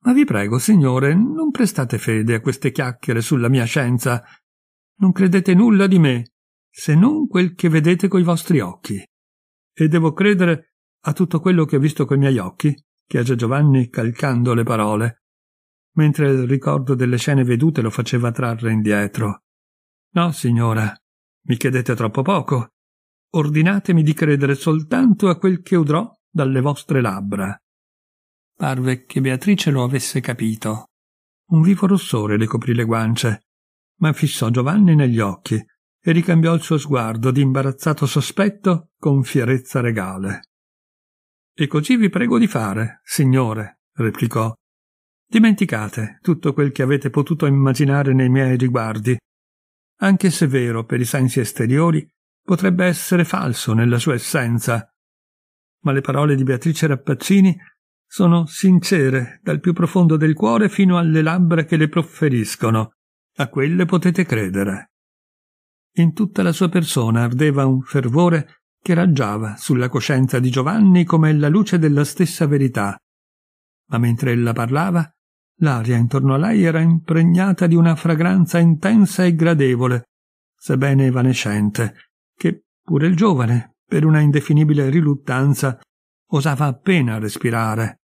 Ma vi prego, signore, non prestate fede a queste chiacchiere sulla mia scienza. Non credete nulla di me, se non quel che vedete coi vostri occhi e devo credere a tutto quello che ho visto coi miei occhi, chiese Giovanni calcando le parole, mentre il ricordo delle scene vedute lo faceva trarre indietro. No, signora, mi chiedete troppo poco. Ordinatemi di credere soltanto a quel che udrò dalle vostre labbra. Parve che Beatrice lo avesse capito. Un vivo rossore le coprì le guance, ma fissò Giovanni negli occhi, e ricambiò il suo sguardo di imbarazzato sospetto con fierezza regale. E così vi prego di fare, signore, replicò. Dimenticate tutto quel che avete potuto immaginare nei miei riguardi. Anche se vero per i sensi esteriori, potrebbe essere falso nella sua essenza. Ma le parole di Beatrice Rappaccini sono sincere dal più profondo del cuore fino alle labbra che le profferiscono. A quelle potete credere. In tutta la sua persona ardeva un fervore che raggiava sulla coscienza di Giovanni come la luce della stessa verità. Ma mentre ella parlava, l'aria intorno a lei era impregnata di una fragranza intensa e gradevole, sebbene evanescente, che pure il giovane, per una indefinibile riluttanza, osava appena respirare.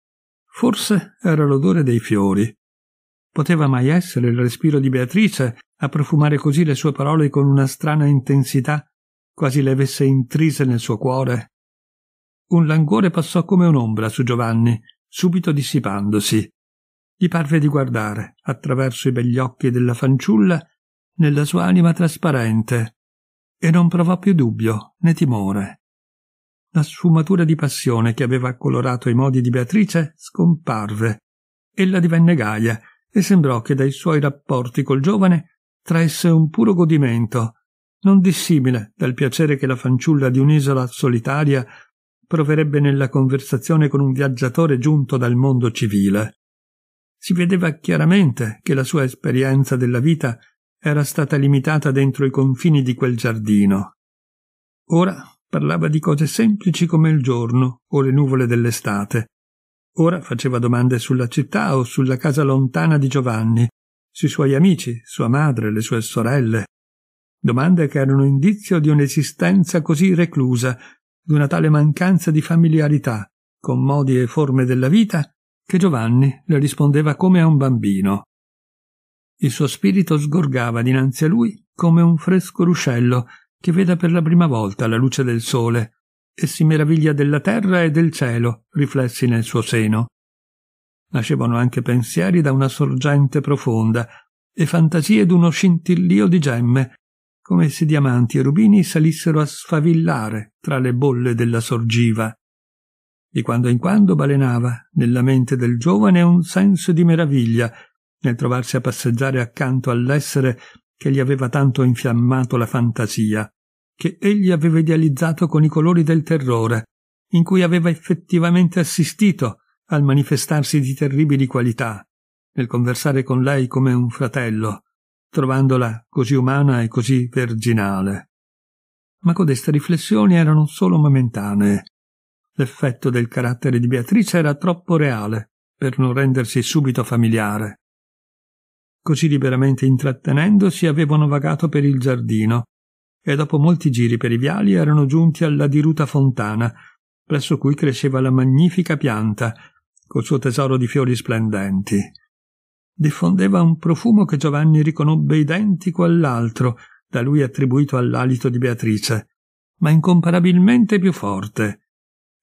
Forse era l'odore dei fiori. Poteva mai essere il respiro di Beatrice a profumare così le sue parole con una strana intensità, quasi le avesse intrise nel suo cuore? Un languore passò come un'ombra su Giovanni, subito dissipandosi. Gli parve di guardare, attraverso i begli occhi della fanciulla, nella sua anima trasparente, e non provò più dubbio né timore. La sfumatura di passione che aveva colorato i modi di Beatrice scomparve. Ella divenne gaia, e sembrò che dai suoi rapporti col giovane traesse un puro godimento, non dissimile dal piacere che la fanciulla di un'isola solitaria proverebbe nella conversazione con un viaggiatore giunto dal mondo civile. Si vedeva chiaramente che la sua esperienza della vita era stata limitata dentro i confini di quel giardino. Ora parlava di cose semplici come il giorno o le nuvole dell'estate, Ora faceva domande sulla città o sulla casa lontana di Giovanni, sui suoi amici, sua madre, le sue sorelle. Domande che erano indizio di un'esistenza così reclusa, di una tale mancanza di familiarità con modi e forme della vita che Giovanni le rispondeva come a un bambino. Il suo spirito sgorgava dinanzi a lui come un fresco ruscello che veda per la prima volta la luce del sole e si meraviglia della terra e del cielo riflessi nel suo seno. Nascevano anche pensieri da una sorgente profonda e fantasie d'uno scintillio di gemme, come se diamanti e rubini salissero a sfavillare tra le bolle della sorgiva. Di quando in quando balenava nella mente del giovane un senso di meraviglia nel trovarsi a passeggiare accanto all'essere che gli aveva tanto infiammato la fantasia che egli aveva idealizzato con i colori del terrore, in cui aveva effettivamente assistito al manifestarsi di terribili qualità, nel conversare con lei come un fratello, trovandola così umana e così verginale. Ma codeste riflessioni erano solo momentanee. L'effetto del carattere di Beatrice era troppo reale per non rendersi subito familiare. Così liberamente intrattenendosi avevano vagato per il giardino, e dopo molti giri per i viali erano giunti alla diruta fontana, presso cui cresceva la magnifica pianta, col suo tesoro di fiori splendenti. Diffondeva un profumo che Giovanni riconobbe identico all'altro, da lui attribuito all'alito di Beatrice, ma incomparabilmente più forte.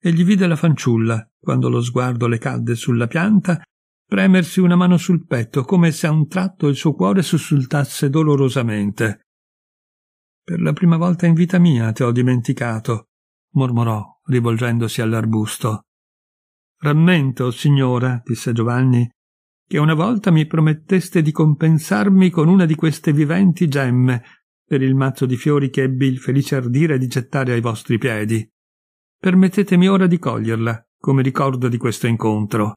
Egli vide la fanciulla, quando lo sguardo le cadde sulla pianta, premersi una mano sul petto, come se a un tratto il suo cuore sussultasse dolorosamente. Per la prima volta in vita mia te ho dimenticato, mormorò, rivolgendosi all'arbusto. Rammento, signora, disse Giovanni, che una volta mi prometteste di compensarmi con una di queste viventi gemme per il mazzo di fiori che ebbi il felice ardire di gettare ai vostri piedi. Permettetemi ora di coglierla, come ricordo di questo incontro.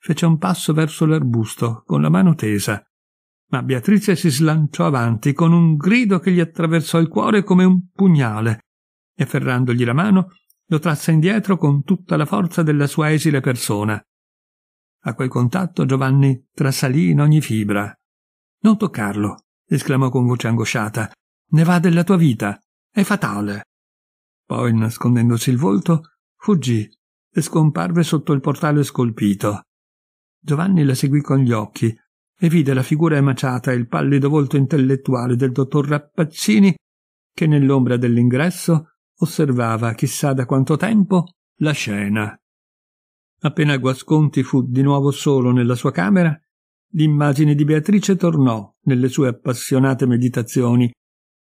Fece un passo verso l'arbusto, con la mano tesa, ma Beatrice si slanciò avanti con un grido che gli attraversò il cuore come un pugnale e afferrandogli la mano lo trasse indietro con tutta la forza della sua esile persona. A quel contatto Giovanni trasalì in ogni fibra. Non toccarlo, esclamò con voce angosciata. Ne va della tua vita. È fatale. Poi, nascondendosi il volto, fuggì e scomparve sotto il portale scolpito. Giovanni la seguì con gli occhi, e vide la figura emaciata e il pallido volto intellettuale del dottor Rappaccini che nell'ombra dell'ingresso osservava chissà da quanto tempo la scena. Appena Guasconti fu di nuovo solo nella sua camera, l'immagine di Beatrice tornò nelle sue appassionate meditazioni,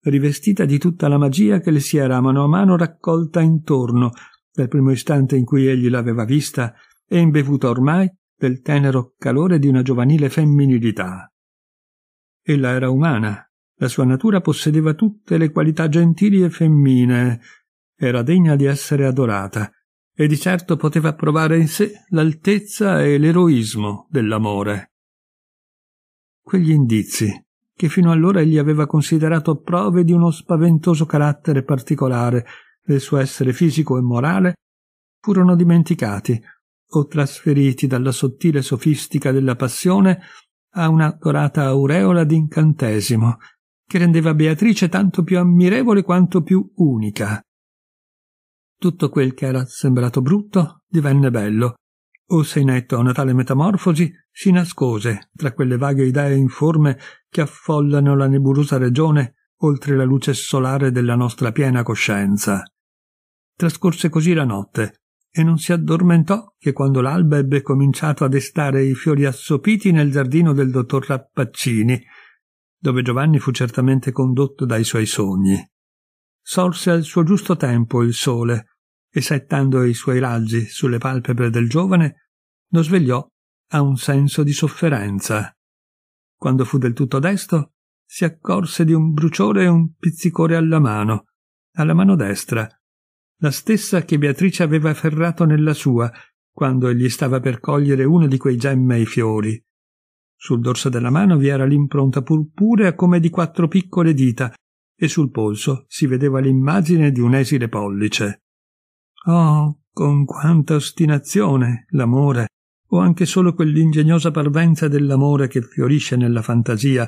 rivestita di tutta la magia che le si era a mano a mano raccolta intorno dal primo istante in cui egli l'aveva vista e imbevuta ormai del tenero calore di una giovanile femminilità. Ella era umana, la sua natura possedeva tutte le qualità gentili e femmine, era degna di essere adorata, e di certo poteva provare in sé l'altezza e l'eroismo dell'amore. Quegli indizi, che fino allora egli aveva considerato prove di uno spaventoso carattere particolare del suo essere fisico e morale, furono dimenticati o trasferiti dalla sottile sofistica della passione a una corata aureola d'incantesimo, che rendeva Beatrice tanto più ammirevole quanto più unica. Tutto quel che era sembrato brutto divenne bello, o se inetto a una tale metamorfosi, si nascose tra quelle vaghe idee informe che affollano la nebulosa regione oltre la luce solare della nostra piena coscienza. Trascorse così la notte, e non si addormentò che quando l'alba ebbe cominciato a destare i fiori assopiti nel giardino del dottor Rappaccini, dove Giovanni fu certamente condotto dai suoi sogni. Sorse al suo giusto tempo il sole e settando i suoi raggi sulle palpebre del giovane, lo svegliò a un senso di sofferenza. Quando fu del tutto desto, si accorse di un bruciore e un pizzicore alla mano, alla mano destra, la stessa che Beatrice aveva afferrato nella sua quando egli stava per cogliere uno di quei gemmei fiori. Sul dorso della mano vi era l'impronta purpurea come di quattro piccole dita e sul polso si vedeva l'immagine di un esile pollice. Oh, con quanta ostinazione l'amore, o anche solo quell'ingegnosa parvenza dell'amore che fiorisce nella fantasia,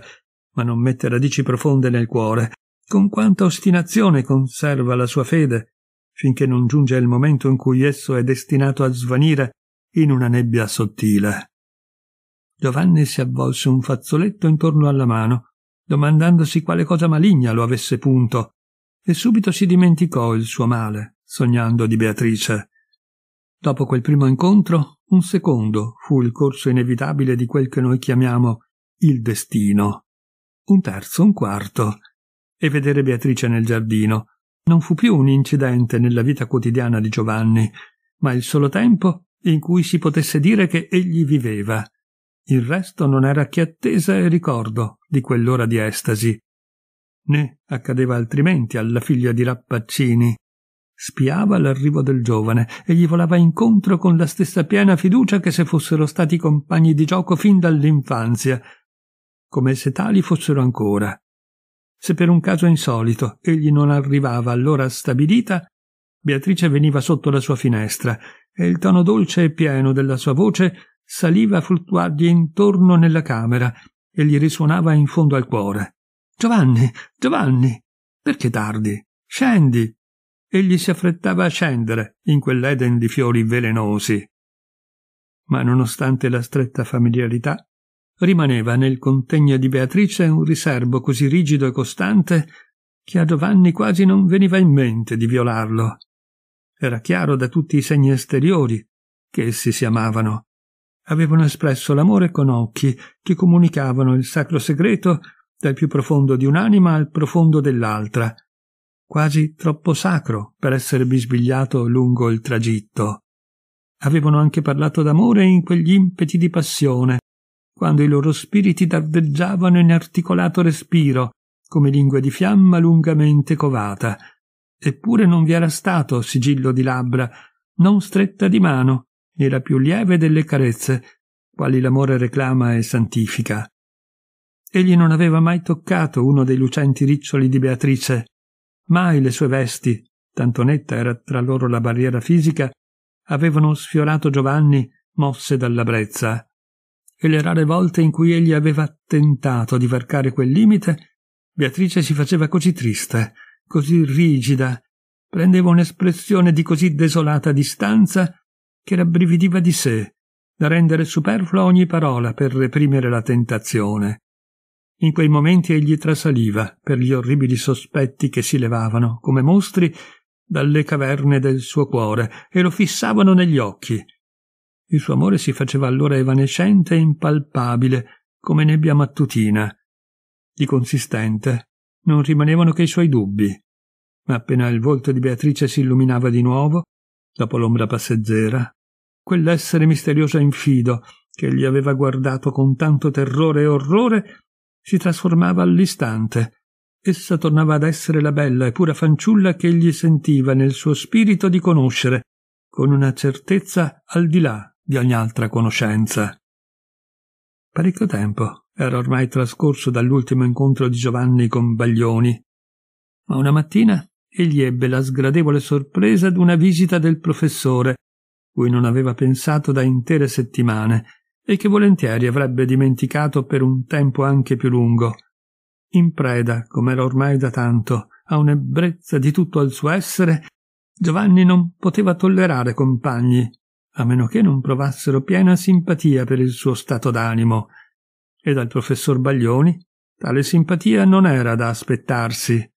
ma non mette radici profonde nel cuore, con quanta ostinazione conserva la sua fede, finché non giunge il momento in cui esso è destinato a svanire in una nebbia sottile. Giovanni si avvolse un fazzoletto intorno alla mano, domandandosi quale cosa maligna lo avesse punto, e subito si dimenticò il suo male, sognando di Beatrice. Dopo quel primo incontro, un secondo fu il corso inevitabile di quel che noi chiamiamo il destino. Un terzo, un quarto. E vedere Beatrice nel giardino, non fu più un incidente nella vita quotidiana di Giovanni, ma il solo tempo in cui si potesse dire che egli viveva. Il resto non era che attesa e ricordo di quell'ora di estasi. Né accadeva altrimenti alla figlia di Rappaccini. Spiava l'arrivo del giovane e gli volava incontro con la stessa piena fiducia che se fossero stati compagni di gioco fin dall'infanzia, come se tali fossero ancora. Se per un caso insolito egli non arrivava all'ora stabilita, Beatrice veniva sotto la sua finestra e il tono dolce e pieno della sua voce saliva a fluttuargli intorno nella camera e gli risuonava in fondo al cuore. Giovanni, Giovanni, perché tardi? Scendi! Egli si affrettava a scendere in quell'Eden di fiori velenosi. Ma nonostante la stretta familiarità, rimaneva nel contegno di Beatrice un riserbo così rigido e costante che a Giovanni quasi non veniva in mente di violarlo. Era chiaro da tutti i segni esteriori che essi si amavano. Avevano espresso l'amore con occhi che comunicavano il sacro segreto dal più profondo di un'anima al profondo dell'altra, quasi troppo sacro per essere bisbigliato lungo il tragitto. Avevano anche parlato d'amore in quegli impeti di passione quando i loro spiriti dardeggiavano in articolato respiro, come lingua di fiamma lungamente covata. Eppure non vi era stato sigillo di labbra, non stretta di mano, né la più lieve delle carezze, quali l'amore reclama e santifica. Egli non aveva mai toccato uno dei lucenti riccioli di Beatrice, mai le sue vesti, tanto netta era tra loro la barriera fisica, avevano sfiorato Giovanni mosse dalla brezza e le rare volte in cui egli aveva tentato di varcare quel limite, Beatrice si faceva così triste, così rigida, prendeva un'espressione di così desolata distanza che rabbrividiva di sé, da rendere superflua ogni parola per reprimere la tentazione. In quei momenti egli trasaliva per gli orribili sospetti che si levavano, come mostri, dalle caverne del suo cuore e lo fissavano negli occhi, il suo amore si faceva allora evanescente e impalpabile, come nebbia mattutina. Di consistente non rimanevano che i suoi dubbi. Ma appena il volto di Beatrice si illuminava di nuovo, dopo l'ombra passeggera, quell'essere misterioso e infido che gli aveva guardato con tanto terrore e orrore si trasformava all'istante. Essa tornava ad essere la bella e pura fanciulla che egli sentiva nel suo spirito di conoscere, con una certezza al di là di ogni altra conoscenza. Parecchio tempo era ormai trascorso dall'ultimo incontro di Giovanni con Baglioni, ma una mattina egli ebbe la sgradevole sorpresa d'una visita del professore, cui non aveva pensato da intere settimane e che volentieri avrebbe dimenticato per un tempo anche più lungo, in preda, com'era ormai da tanto, a un'ebbrezza di tutto il suo essere, Giovanni non poteva tollerare compagni a meno che non provassero piena simpatia per il suo stato d'animo, e dal professor Baglioni tale simpatia non era da aspettarsi.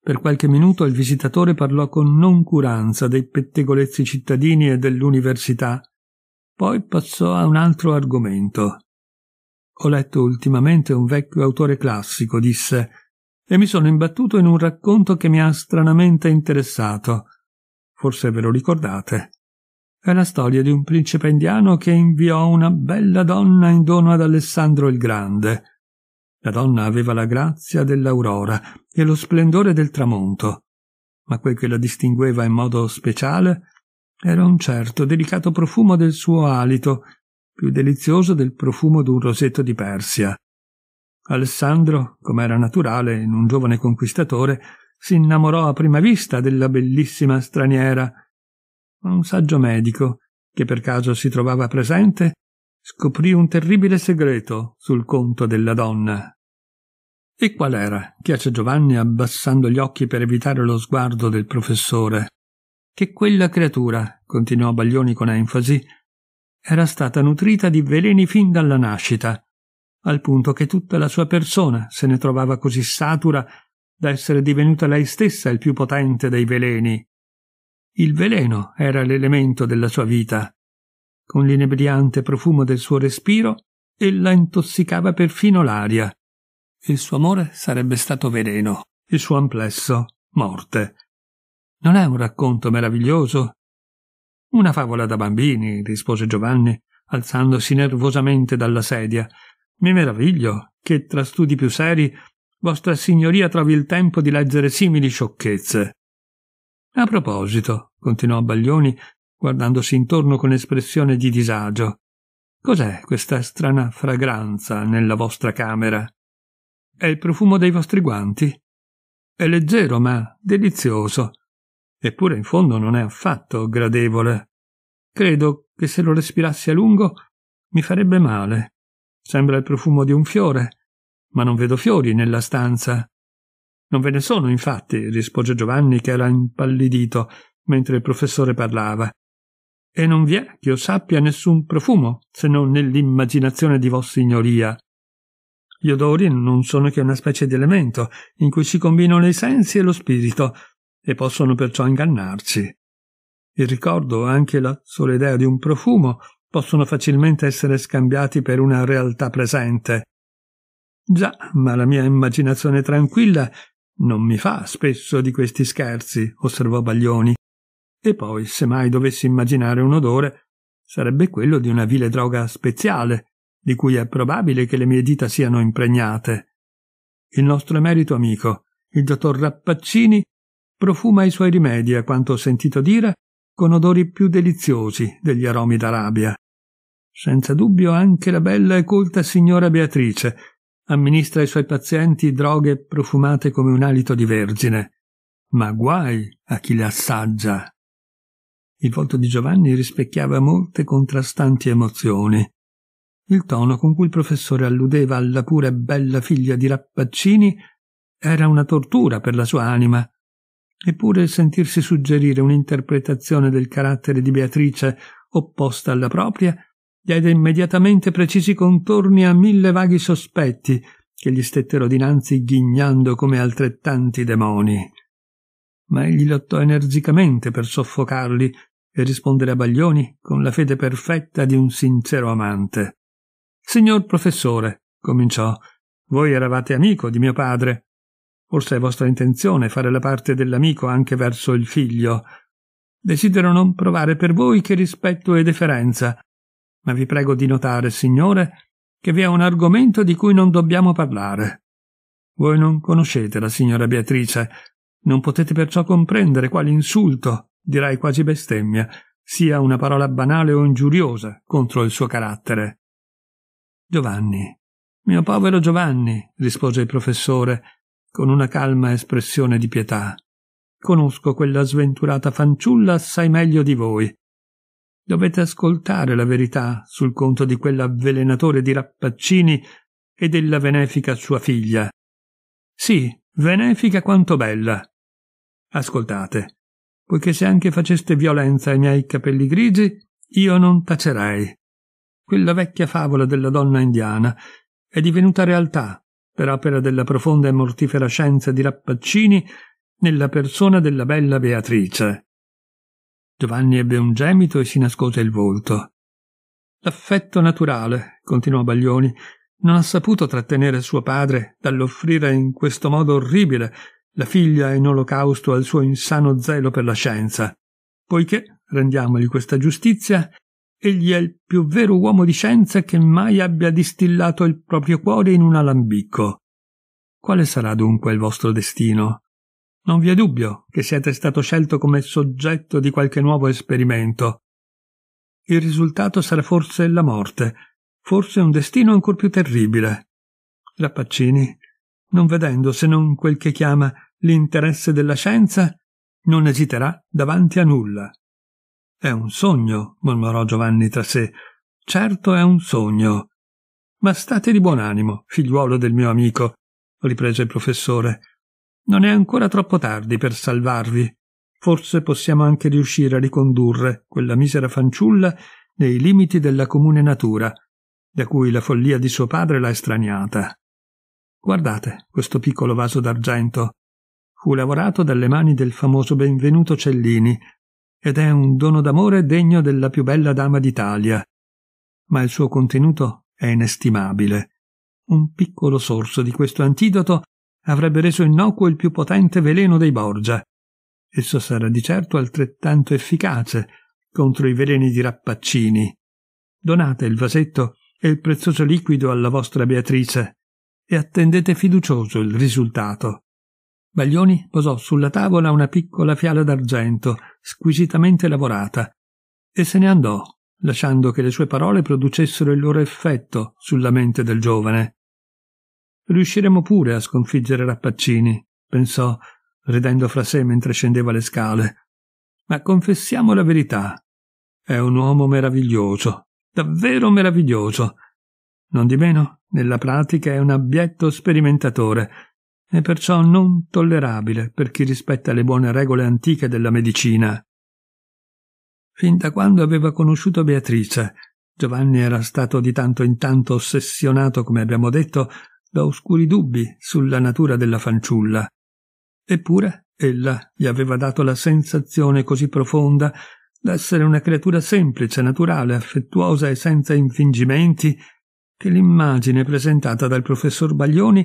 Per qualche minuto il visitatore parlò con noncuranza dei pettegolezzi cittadini e dell'università, poi passò a un altro argomento. Ho letto ultimamente un vecchio autore classico, disse, e mi sono imbattuto in un racconto che mi ha stranamente interessato. Forse ve lo ricordate. È la storia di un principe indiano che inviò una bella donna in dono ad Alessandro il Grande. La donna aveva la grazia dell'aurora e lo splendore del tramonto, ma quel che la distingueva in modo speciale era un certo delicato profumo del suo alito, più delizioso del profumo d'un rosetto di Persia. Alessandro, come era naturale in un giovane conquistatore, si innamorò a prima vista della bellissima straniera un saggio medico, che per caso si trovava presente, scoprì un terribile segreto sul conto della donna. E qual era? chiese Giovanni abbassando gli occhi per evitare lo sguardo del professore. Che quella creatura, continuò Baglioni con enfasi, era stata nutrita di veleni fin dalla nascita, al punto che tutta la sua persona se ne trovava così satura da essere divenuta lei stessa il più potente dei veleni, il veleno era l'elemento della sua vita. Con l'inebriante profumo del suo respiro, ella intossicava perfino l'aria. Il suo amore sarebbe stato veleno, il suo amplesso morte. Non è un racconto meraviglioso? Una favola da bambini, rispose Giovanni, alzandosi nervosamente dalla sedia. Mi meraviglio che tra studi più seri vostra signoria trovi il tempo di leggere simili sciocchezze. A proposito, continuò Baglioni, guardandosi intorno con espressione di disagio, cos'è questa strana fragranza nella vostra camera? È il profumo dei vostri guanti? È leggero ma delizioso, eppure in fondo non è affatto gradevole. Credo che se lo respirassi a lungo mi farebbe male. Sembra il profumo di un fiore, ma non vedo fiori nella stanza. Non ve ne sono, infatti, rispose Giovanni che era impallidito mentre il professore parlava. E non vi è, che io sappia, nessun profumo, se non nell'immaginazione di vostra signoria. Gli odori non sono che una specie di elemento in cui si combinano i sensi e lo spirito, e possono perciò ingannarci. Il ricordo, anche la sola idea di un profumo, possono facilmente essere scambiati per una realtà presente. Già, ma la mia immaginazione tranquilla non mi fa spesso di questi scherzi, osservò Baglioni. E poi, se mai dovessi immaginare un odore, sarebbe quello di una vile droga speziale, di cui è probabile che le mie dita siano impregnate. Il nostro emerito amico, il dottor Rappaccini, profuma i suoi rimedi, a quanto ho sentito dire, con odori più deliziosi degli aromi d'Arabia. Senza dubbio anche la bella e colta signora Beatrice amministra ai suoi pazienti droghe profumate come un alito di vergine, ma guai a chi le assaggia. Il volto di Giovanni rispecchiava molte contrastanti emozioni. Il tono con cui il professore alludeva alla pura e bella figlia di Rappaccini era una tortura per la sua anima. Eppure il sentirsi suggerire un'interpretazione del carattere di Beatrice opposta alla propria diede immediatamente precisi contorni a mille vaghi sospetti che gli stettero dinanzi ghignando come altrettanti demoni. Ma egli lottò energicamente per soffocarli e rispondere a Baglioni con la fede perfetta di un sincero amante. Signor professore, cominciò, voi eravate amico di mio padre. Forse è vostra intenzione fare la parte dell'amico anche verso il figlio. Desidero non provare per voi che rispetto e deferenza, ma vi prego di notare, signore, che vi è un argomento di cui non dobbiamo parlare. Voi non conoscete la signora Beatrice, non potete perciò comprendere quale insulto, direi quasi bestemmia, sia una parola banale o ingiuriosa contro il suo carattere. Giovanni, mio povero Giovanni, rispose il professore, con una calma espressione di pietà. Conosco quella sventurata fanciulla assai meglio di voi, Dovete ascoltare la verità sul conto di quell'avvelenatore di Rappaccini e della benefica sua figlia. Sì, benefica quanto bella. Ascoltate, poiché se anche faceste violenza ai miei capelli grigi, io non tacerei. Quella vecchia favola della donna indiana è divenuta realtà per opera della profonda e mortifera scienza di Rappaccini nella persona della bella Beatrice. Giovanni ebbe un gemito e si nascose il volto. L'affetto naturale, continuò Baglioni, non ha saputo trattenere suo padre dall'offrire in questo modo orribile la figlia in olocausto al suo insano zelo per la scienza, poiché, rendiamogli questa giustizia, egli è il più vero uomo di scienza che mai abbia distillato il proprio cuore in un alambicco. Quale sarà dunque il vostro destino? Non vi è dubbio che siete stato scelto come soggetto di qualche nuovo esperimento. Il risultato sarà forse la morte, forse un destino ancor più terribile. Rappaccini, non vedendo se non quel che chiama l'interesse della scienza, non esiterà davanti a nulla. È un sogno, mormorò Giovanni tra sé. Certo è un sogno. Ma state di buon animo, figliuolo del mio amico, riprese il professore. Non è ancora troppo tardi per salvarvi. Forse possiamo anche riuscire a ricondurre quella misera fanciulla nei limiti della comune natura, da cui la follia di suo padre l'ha estraniata. Guardate questo piccolo vaso d'argento. Fu lavorato dalle mani del famoso Benvenuto Cellini ed è un dono d'amore degno della più bella dama d'Italia. Ma il suo contenuto è inestimabile. Un piccolo sorso di questo antidoto avrebbe reso innocuo il più potente veleno dei Borgia. Esso sarà di certo altrettanto efficace contro i veleni di Rappaccini. Donate il vasetto e il prezioso liquido alla vostra Beatrice e attendete fiducioso il risultato. Baglioni posò sulla tavola una piccola fiala d'argento, squisitamente lavorata, e se ne andò, lasciando che le sue parole producessero il loro effetto sulla mente del giovane. Riusciremo pure a sconfiggere Rappaccini, pensò, ridendo fra sé mentre scendeva le scale. Ma confessiamo la verità. È un uomo meraviglioso, davvero meraviglioso. Non di meno, nella pratica è un abietto sperimentatore e perciò non tollerabile per chi rispetta le buone regole antiche della medicina. Fin da quando aveva conosciuto Beatrice, Giovanni era stato di tanto in tanto ossessionato, come abbiamo detto, da oscuri dubbi sulla natura della fanciulla. Eppure ella gli aveva dato la sensazione così profonda d'essere una creatura semplice, naturale, affettuosa e senza infingimenti, che l'immagine presentata dal professor Baglioni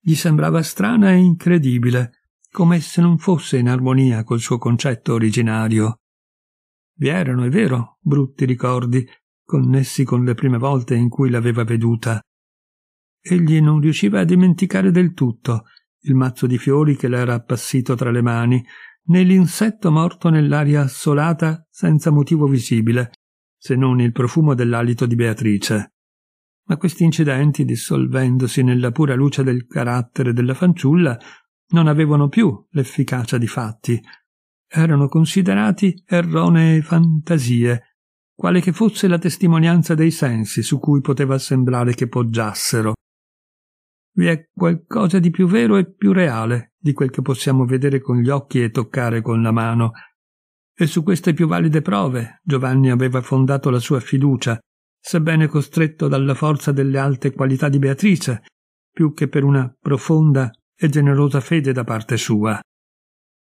gli sembrava strana e incredibile, come se non fosse in armonia col suo concetto originario. Vi erano, è vero, brutti ricordi, connessi con le prime volte in cui l'aveva veduta. Egli non riusciva a dimenticare del tutto il mazzo di fiori che le era appassito tra le mani, né l'insetto morto nell'aria assolata senza motivo visibile, se non il profumo dell'alito di Beatrice. Ma questi incidenti, dissolvendosi nella pura luce del carattere della fanciulla, non avevano più l'efficacia di fatti. Erano considerati erronee fantasie, quale che fosse la testimonianza dei sensi su cui poteva sembrare che poggiassero vi è qualcosa di più vero e più reale di quel che possiamo vedere con gli occhi e toccare con la mano. E su queste più valide prove Giovanni aveva fondato la sua fiducia, sebbene costretto dalla forza delle alte qualità di Beatrice, più che per una profonda e generosa fede da parte sua.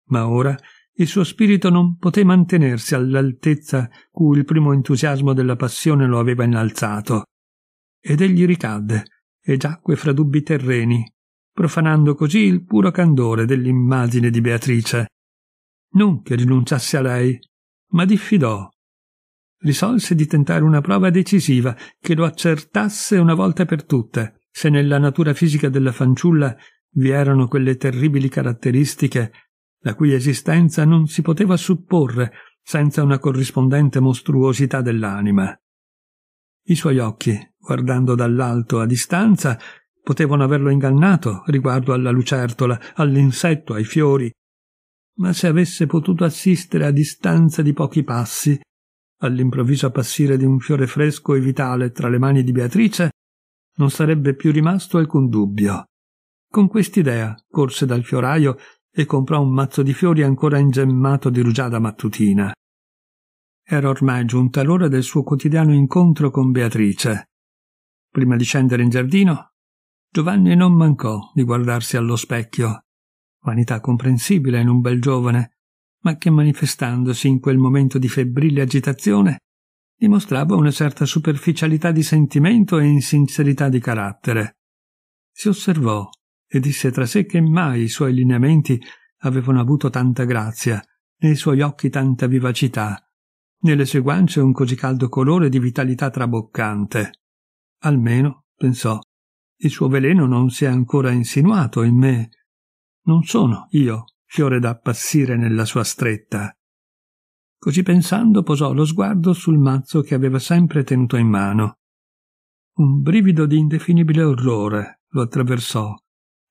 Ma ora il suo spirito non poté mantenersi all'altezza cui il primo entusiasmo della passione lo aveva innalzato, ed egli ricadde, e giacque fra dubbi terreni, profanando così il puro candore dell'immagine di Beatrice. Non che rinunciasse a lei, ma diffidò. Risolse di tentare una prova decisiva che lo accertasse una volta per tutte se nella natura fisica della fanciulla vi erano quelle terribili caratteristiche la cui esistenza non si poteva supporre senza una corrispondente mostruosità dell'anima. I suoi occhi, guardando dall'alto a distanza, potevano averlo ingannato riguardo alla lucertola, all'insetto, ai fiori. Ma se avesse potuto assistere a distanza di pochi passi, all'improvviso appassire di un fiore fresco e vitale tra le mani di Beatrice, non sarebbe più rimasto alcun dubbio. Con quest'idea corse dal fioraio e comprò un mazzo di fiori ancora ingemmato di rugiada mattutina. Era ormai giunta l'ora del suo quotidiano incontro con Beatrice. Prima di scendere in giardino, Giovanni non mancò di guardarsi allo specchio, vanità comprensibile in un bel giovane, ma che manifestandosi in quel momento di febbrile agitazione dimostrava una certa superficialità di sentimento e insincerità di carattere. Si osservò e disse tra sé che mai i suoi lineamenti avevano avuto tanta grazia, nei suoi occhi tanta vivacità, nelle sue guance un così caldo colore di vitalità traboccante. Almeno, pensò, il suo veleno non si è ancora insinuato in me. Non sono io fiore da appassire nella sua stretta. Così pensando posò lo sguardo sul mazzo che aveva sempre tenuto in mano. Un brivido di indefinibile orrore lo attraversò,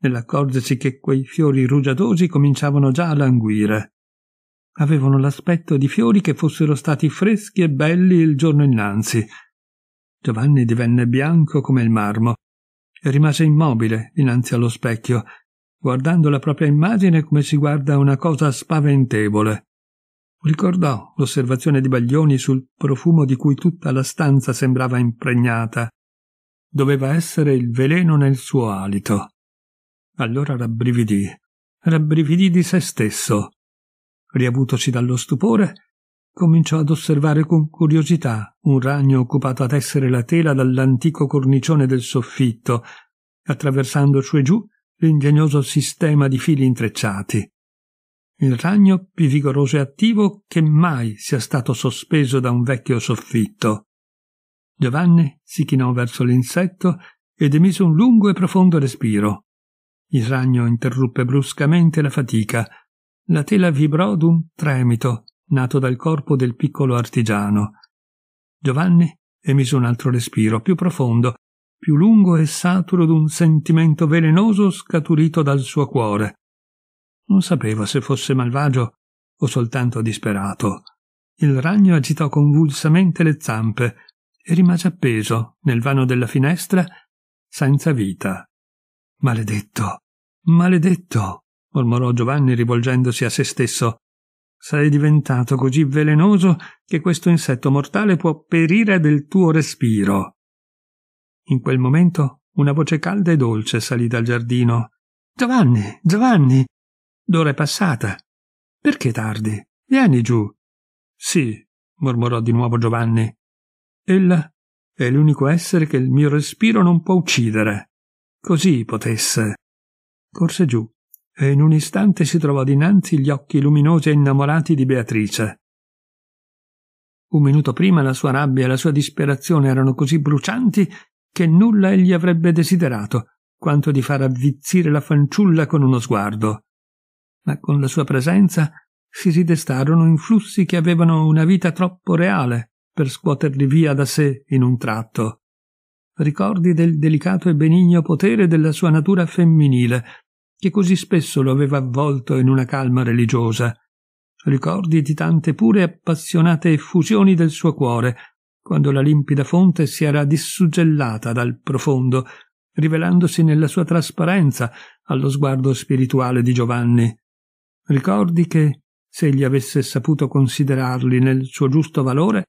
nell'accorgersi che quei fiori rugiadosi cominciavano già a languire. Avevano l'aspetto di fiori che fossero stati freschi e belli il giorno innanzi, Giovanni divenne bianco come il marmo e rimase immobile dinanzi allo specchio, guardando la propria immagine come si guarda una cosa spaventevole. Ricordò l'osservazione di Baglioni sul profumo di cui tutta la stanza sembrava impregnata. Doveva essere il veleno nel suo alito. Allora rabbrividì, rabbrividì di se stesso. Riavutosi dallo stupore, cominciò ad osservare con curiosità un ragno occupato a tessere la tela dall'antico cornicione del soffitto, attraversando su e giù l'ingegnoso sistema di fili intrecciati. Il ragno più vigoroso e attivo che mai sia stato sospeso da un vecchio soffitto. Giovanni si chinò verso l'insetto ed emise un lungo e profondo respiro. Il ragno interruppe bruscamente la fatica. La tela vibrò d'un tremito nato dal corpo del piccolo artigiano. Giovanni emise un altro respiro, più profondo, più lungo e saturo d'un sentimento velenoso scaturito dal suo cuore. Non sapeva se fosse malvagio o soltanto disperato. Il ragno agitò convulsamente le zampe e rimase appeso nel vano della finestra senza vita. Maledetto, maledetto, mormorò Giovanni rivolgendosi a se stesso. Sei diventato così velenoso che questo insetto mortale può perire del tuo respiro. In quel momento una voce calda e dolce salì dal giardino. Giovanni, Giovanni, l'ora è passata. Perché tardi? Vieni giù. Sì, mormorò di nuovo Giovanni. Ella è l'unico essere che il mio respiro non può uccidere. Così potesse. Corse giù e in un istante si trovò dinanzi gli occhi luminosi e innamorati di Beatrice. Un minuto prima la sua rabbia e la sua disperazione erano così brucianti che nulla egli avrebbe desiderato quanto di far avvizzire la fanciulla con uno sguardo. Ma con la sua presenza si ridestarono influssi che avevano una vita troppo reale per scuoterli via da sé in un tratto. Ricordi del delicato e benigno potere della sua natura femminile, che così spesso lo aveva avvolto in una calma religiosa, ricordi di tante pure appassionate effusioni del suo cuore, quando la limpida fonte si era dissuggellata dal profondo, rivelandosi nella sua trasparenza allo sguardo spirituale di Giovanni. Ricordi che, se egli avesse saputo considerarli nel suo giusto valore,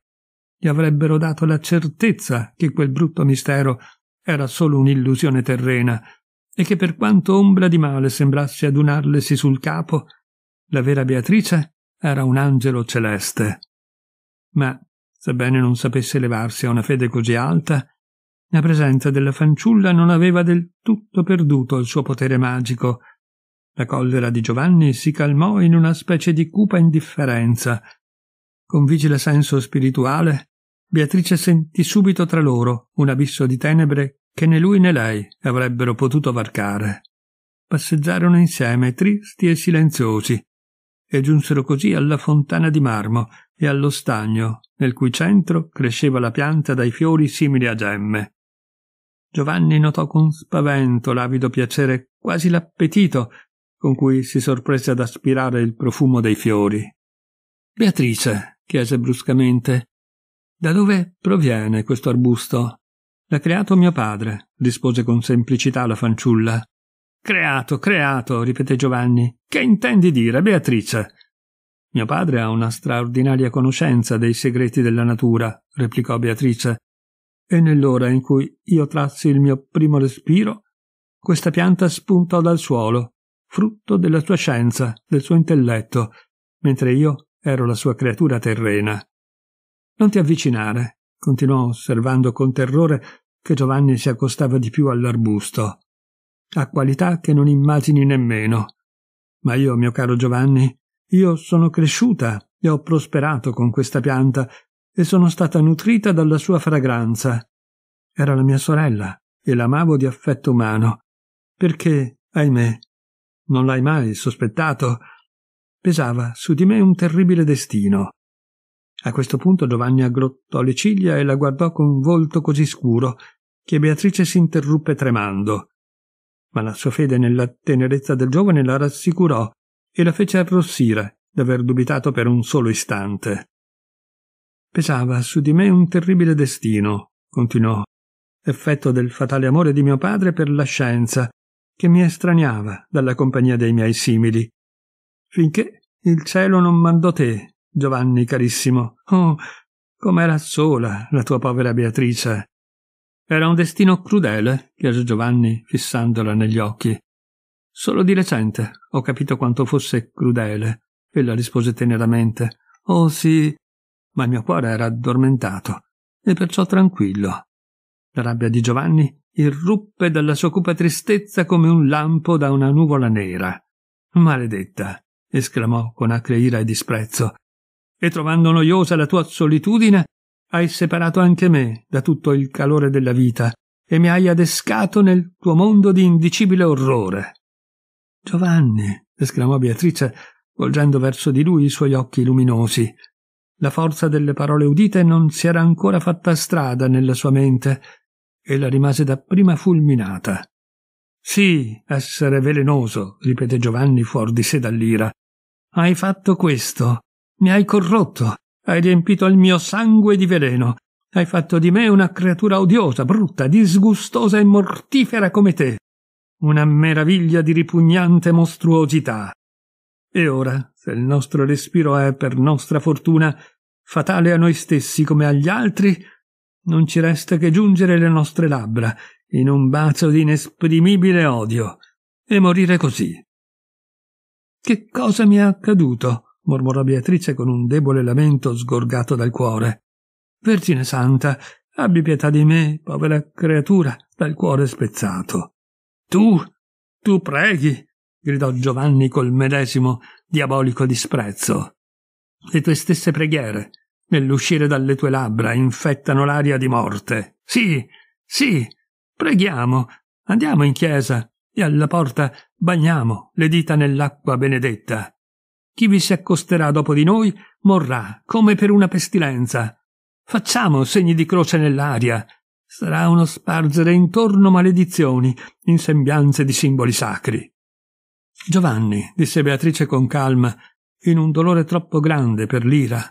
gli avrebbero dato la certezza che quel brutto mistero era solo un'illusione terrena, e che per quanto ombra di male sembrasse adunarlesi sul capo, la vera Beatrice era un angelo celeste. Ma, sebbene non sapesse levarsi a una fede così alta, la presenza della fanciulla non aveva del tutto perduto il suo potere magico. La collera di Giovanni si calmò in una specie di cupa indifferenza. Con vigile senso spirituale, Beatrice sentì subito tra loro un abisso di tenebre che né lui né lei avrebbero potuto varcare. Passeggiarono insieme, tristi e silenziosi, e giunsero così alla fontana di marmo e allo stagno, nel cui centro cresceva la pianta dai fiori simili a gemme. Giovanni notò con spavento l'avido piacere, quasi l'appetito, con cui si sorprese ad aspirare il profumo dei fiori. Beatrice, chiese bruscamente, da dove proviene questo arbusto? L'ha creato mio padre, rispose con semplicità la fanciulla. Creato, creato, ripeté Giovanni. Che intendi dire, Beatrice? Mio padre ha una straordinaria conoscenza dei segreti della natura, replicò Beatrice. E nell'ora in cui io trassi il mio primo respiro, questa pianta spuntò dal suolo, frutto della sua scienza, del suo intelletto, mentre io ero la sua creatura terrena. Non ti avvicinare, Continuò osservando con terrore che Giovanni si accostava di più all'arbusto. Ha qualità che non immagini nemmeno. Ma io, mio caro Giovanni, io sono cresciuta e ho prosperato con questa pianta e sono stata nutrita dalla sua fragranza. Era la mia sorella e l'amavo di affetto umano, perché, ahimè, non l'hai mai sospettato, pesava su di me un terribile destino. A questo punto Giovanni aggrottò le ciglia e la guardò con volto così scuro che Beatrice si interruppe tremando. Ma la sua fede nella tenerezza del giovane la rassicurò e la fece arrossire d'aver dubitato per un solo istante. Pesava su di me un terribile destino, continuò, effetto del fatale amore di mio padre per la scienza, che mi estraniava dalla compagnia dei miei simili, finché il cielo non mandò te Giovanni carissimo. Oh, com'era sola la tua povera Beatrice. Era un destino crudele, chiese Giovanni, fissandola negli occhi. Solo di recente ho capito quanto fosse crudele, ella rispose teneramente. Oh sì, ma il mio cuore era addormentato e perciò tranquillo. La rabbia di Giovanni irruppe dalla sua cupa tristezza come un lampo da una nuvola nera. Maledetta, esclamò con acre ira e disprezzo e trovando noiosa la tua solitudine, hai separato anche me da tutto il calore della vita e mi hai adescato nel tuo mondo di indicibile orrore. Giovanni, esclamò Beatrice, volgendo verso di lui i suoi occhi luminosi. La forza delle parole udite non si era ancora fatta strada nella sua mente e la rimase dapprima fulminata. Sì, essere velenoso, ripeté Giovanni fuori di sé dall'ira. Hai fatto questo mi hai corrotto, hai riempito il mio sangue di veleno, hai fatto di me una creatura odiosa, brutta, disgustosa e mortifera come te. Una meraviglia di ripugnante mostruosità. E ora, se il nostro respiro è, per nostra fortuna, fatale a noi stessi come agli altri, non ci resta che giungere le nostre labbra in un bacio di inesprimibile odio e morire così. Che cosa mi è accaduto? mormorò Beatrice con un debole lamento sgorgato dal cuore. Vergine Santa, abbi pietà di me, povera creatura, dal cuore spezzato. Tu, tu preghi, gridò Giovanni col medesimo diabolico disprezzo. Le tue stesse preghiere, nell'uscire dalle tue labbra, infettano l'aria di morte. Sì, sì, preghiamo, andiamo in chiesa e alla porta bagniamo le dita nell'acqua benedetta. Chi vi si accosterà dopo di noi morrà, come per una pestilenza. Facciamo segni di croce nell'aria. Sarà uno spargere intorno maledizioni, in sembianze di simboli sacri. Giovanni, disse Beatrice con calma, in un dolore troppo grande per l'ira,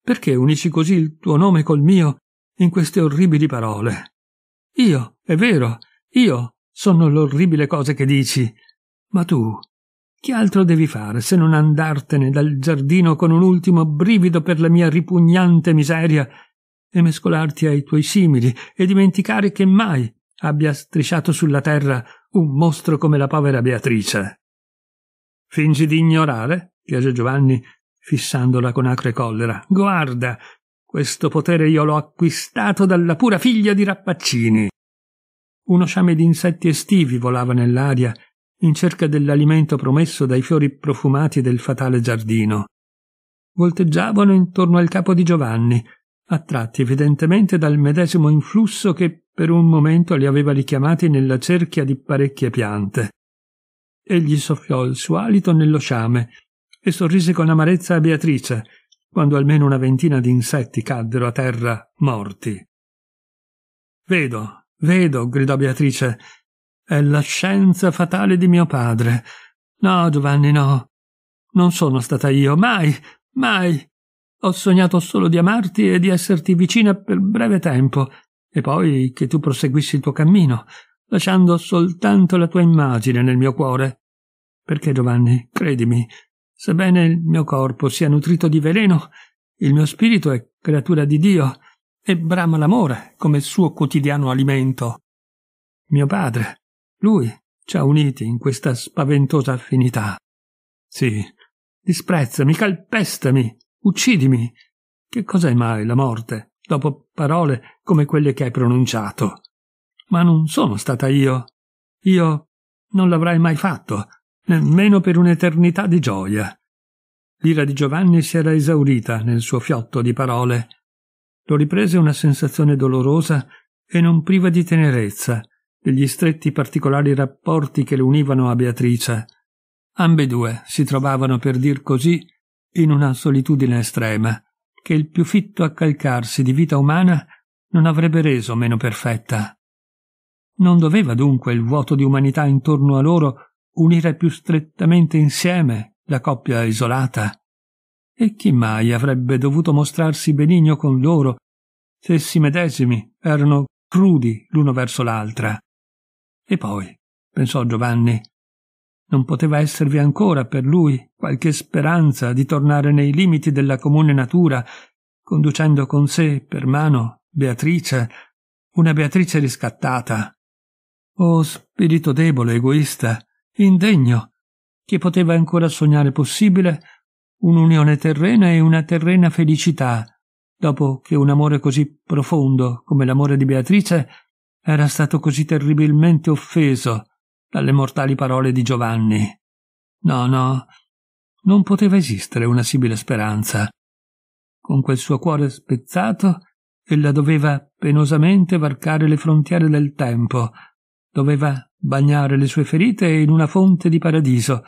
perché unisci così il tuo nome col mio in queste orribili parole? Io, è vero, io sono l'orribile cosa che dici, ma tu che altro devi fare se non andartene dal giardino con un ultimo brivido per la mia ripugnante miseria e mescolarti ai tuoi simili e dimenticare che mai abbia strisciato sulla terra un mostro come la povera Beatrice? Fingi di ignorare? chiese Giovanni, fissandola con acre collera. Guarda, questo potere io l'ho acquistato dalla pura figlia di Rappaccini. Uno sciame di insetti estivi volava nell'aria in cerca dell'alimento promesso dai fiori profumati del fatale giardino. Volteggiavano intorno al capo di Giovanni, attratti evidentemente dal medesimo influsso che per un momento li aveva richiamati nella cerchia di parecchie piante. Egli soffiò il suo alito nello sciame e sorrise con amarezza a Beatrice, quando almeno una ventina di insetti caddero a terra morti. Vedo, vedo, gridò Beatrice, è la scienza fatale di mio padre. No, Giovanni, no. Non sono stata io, mai, mai. Ho sognato solo di amarti e di esserti vicina per breve tempo, e poi che tu proseguissi il tuo cammino, lasciando soltanto la tua immagine nel mio cuore. Perché, Giovanni, credimi, sebbene il mio corpo sia nutrito di veleno, il mio spirito è creatura di Dio e brama l'amore come suo quotidiano alimento. Mio padre, lui ci ha uniti in questa spaventosa affinità. Sì, disprezzami, calpestami, uccidimi. Che cos'è mai la morte, dopo parole come quelle che hai pronunciato? Ma non sono stata io. Io non l'avrei mai fatto, nemmeno per un'eternità di gioia. L'ira di Giovanni si era esaurita nel suo fiotto di parole. Lo riprese una sensazione dolorosa e non priva di tenerezza, degli stretti particolari rapporti che le univano a Beatrice. Ambedue si trovavano, per dir così, in una solitudine estrema, che il più fitto accalcarsi di vita umana non avrebbe reso meno perfetta. Non doveva dunque il vuoto di umanità intorno a loro unire più strettamente insieme la coppia isolata? E chi mai avrebbe dovuto mostrarsi benigno con loro se essi medesimi erano crudi l'uno verso l'altra? E poi, pensò Giovanni, non poteva esservi ancora per lui qualche speranza di tornare nei limiti della comune natura, conducendo con sé per mano Beatrice, una Beatrice riscattata. Oh spirito debole, egoista, indegno, che poteva ancora sognare possibile un'unione terrena e una terrena felicità, dopo che un amore così profondo come l'amore di Beatrice era stato così terribilmente offeso dalle mortali parole di Giovanni. No, no, non poteva esistere una simile speranza. Con quel suo cuore spezzato, ella doveva penosamente varcare le frontiere del tempo, doveva bagnare le sue ferite in una fonte di paradiso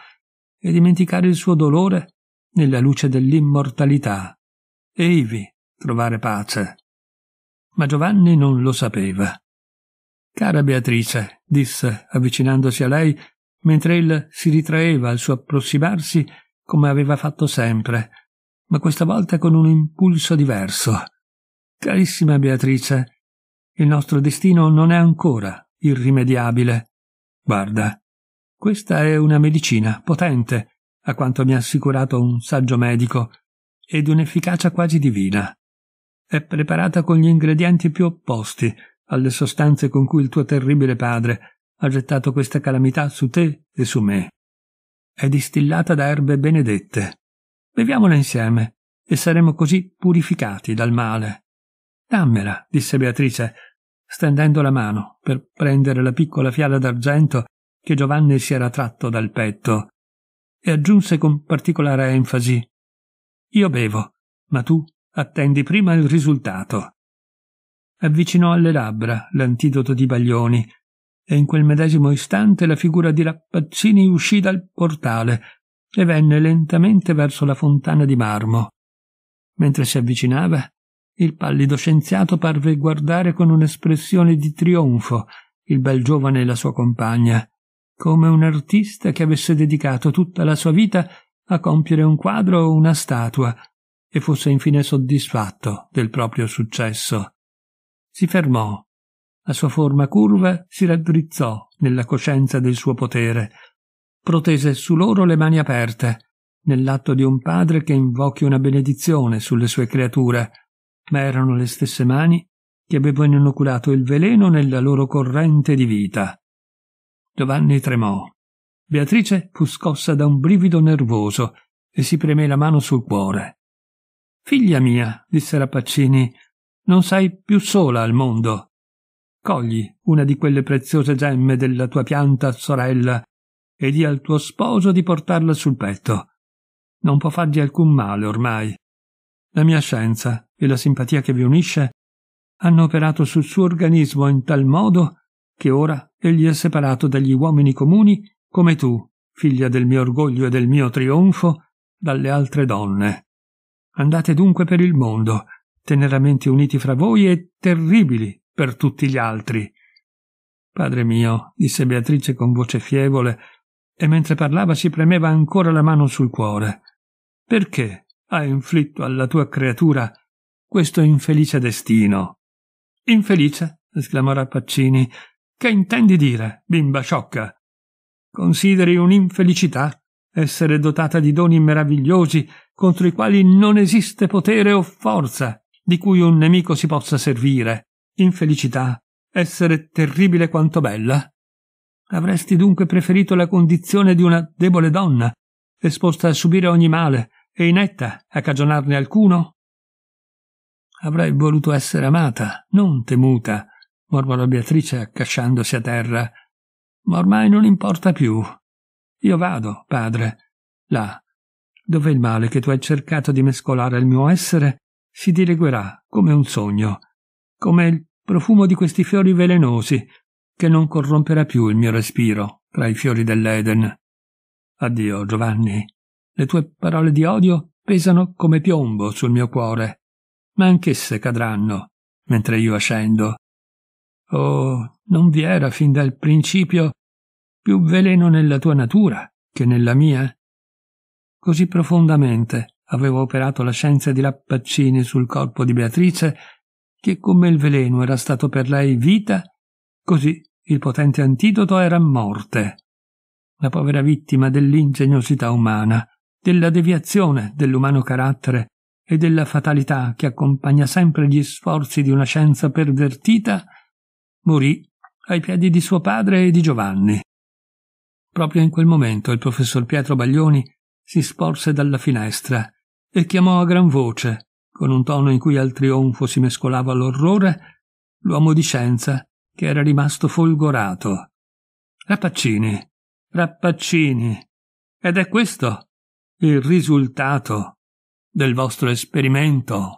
e dimenticare il suo dolore nella luce dell'immortalità e ivi trovare pace. Ma Giovanni non lo sapeva. Cara Beatrice, disse, avvicinandosi a lei, mentre ella si ritraeva al suo approssimarsi come aveva fatto sempre, ma questa volta con un impulso diverso. Carissima Beatrice, il nostro destino non è ancora irrimediabile. Guarda, questa è una medicina potente, a quanto mi ha assicurato un saggio medico, ed un'efficacia quasi divina. È preparata con gli ingredienti più opposti, alle sostanze con cui il tuo terribile padre ha gettato questa calamità su te e su me. È distillata da erbe benedette. Beviamola insieme e saremo così purificati dal male. Dammela, disse Beatrice, stendendo la mano per prendere la piccola fiala d'argento che Giovanni si era tratto dal petto, e aggiunse con particolare enfasi Io bevo, ma tu attendi prima il risultato avvicinò alle labbra l'antidoto di Baglioni e in quel medesimo istante la figura di Rappazzini uscì dal portale e venne lentamente verso la fontana di marmo. Mentre si avvicinava, il pallido scienziato parve guardare con un'espressione di trionfo il bel giovane e la sua compagna, come un artista che avesse dedicato tutta la sua vita a compiere un quadro o una statua e fosse infine soddisfatto del proprio successo. Si fermò. La sua forma curva si raddrizzò nella coscienza del suo potere. Protese su loro le mani aperte, nell'atto di un padre che invochi una benedizione sulle sue creature, ma erano le stesse mani che avevano inoculato il veleno nella loro corrente di vita. Giovanni tremò. Beatrice fu scossa da un brivido nervoso e si premé la mano sul cuore. Figlia mia, disse Rappaccini, non sei più sola al mondo. Cogli una di quelle preziose gemme della tua pianta sorella e di al tuo sposo di portarla sul petto. Non può fargli alcun male ormai. La mia scienza e la simpatia che vi unisce hanno operato sul suo organismo in tal modo che ora egli è separato dagli uomini comuni come tu, figlia del mio orgoglio e del mio trionfo, dalle altre donne. Andate dunque per il mondo, teneramente uniti fra voi e terribili per tutti gli altri. Padre mio, disse Beatrice con voce fievole, e mentre parlava si premeva ancora la mano sul cuore. Perché hai inflitto alla tua creatura questo infelice destino? Infelice? esclamò Rappaccini. Che intendi dire, bimba sciocca? Consideri un'infelicità essere dotata di doni meravigliosi contro i quali non esiste potere o forza, di cui un nemico si possa servire, infelicità, essere terribile quanto bella? Avresti dunque preferito la condizione di una debole donna, esposta a subire ogni male e inetta a cagionarne alcuno? Avrei voluto essere amata, non temuta, mormorò Beatrice accasciandosi a terra. Ma ormai non importa più. Io vado, padre, là, dove il male che tu hai cercato di mescolare al mio essere si dileguerà come un sogno, come il profumo di questi fiori velenosi che non corromperà più il mio respiro tra i fiori dell'Eden. Addio, Giovanni. Le tue parole di odio pesano come piombo sul mio cuore, ma anch'esse cadranno mentre io ascendo. Oh, non vi era fin dal principio più veleno nella tua natura che nella mia? Così profondamente aveva operato la scienza di Lappaccini sul corpo di Beatrice, che come il veleno era stato per lei vita, così il potente antidoto era morte. La povera vittima dell'ingegnosità umana, della deviazione dell'umano carattere e della fatalità che accompagna sempre gli sforzi di una scienza pervertita, morì ai piedi di suo padre e di Giovanni. Proprio in quel momento il professor Pietro Baglioni si sporse dalla finestra e chiamò a gran voce, con un tono in cui al trionfo si mescolava l'orrore, l'uomo di scienza che era rimasto folgorato. Rappaccini, Rappaccini, ed è questo il risultato del vostro esperimento.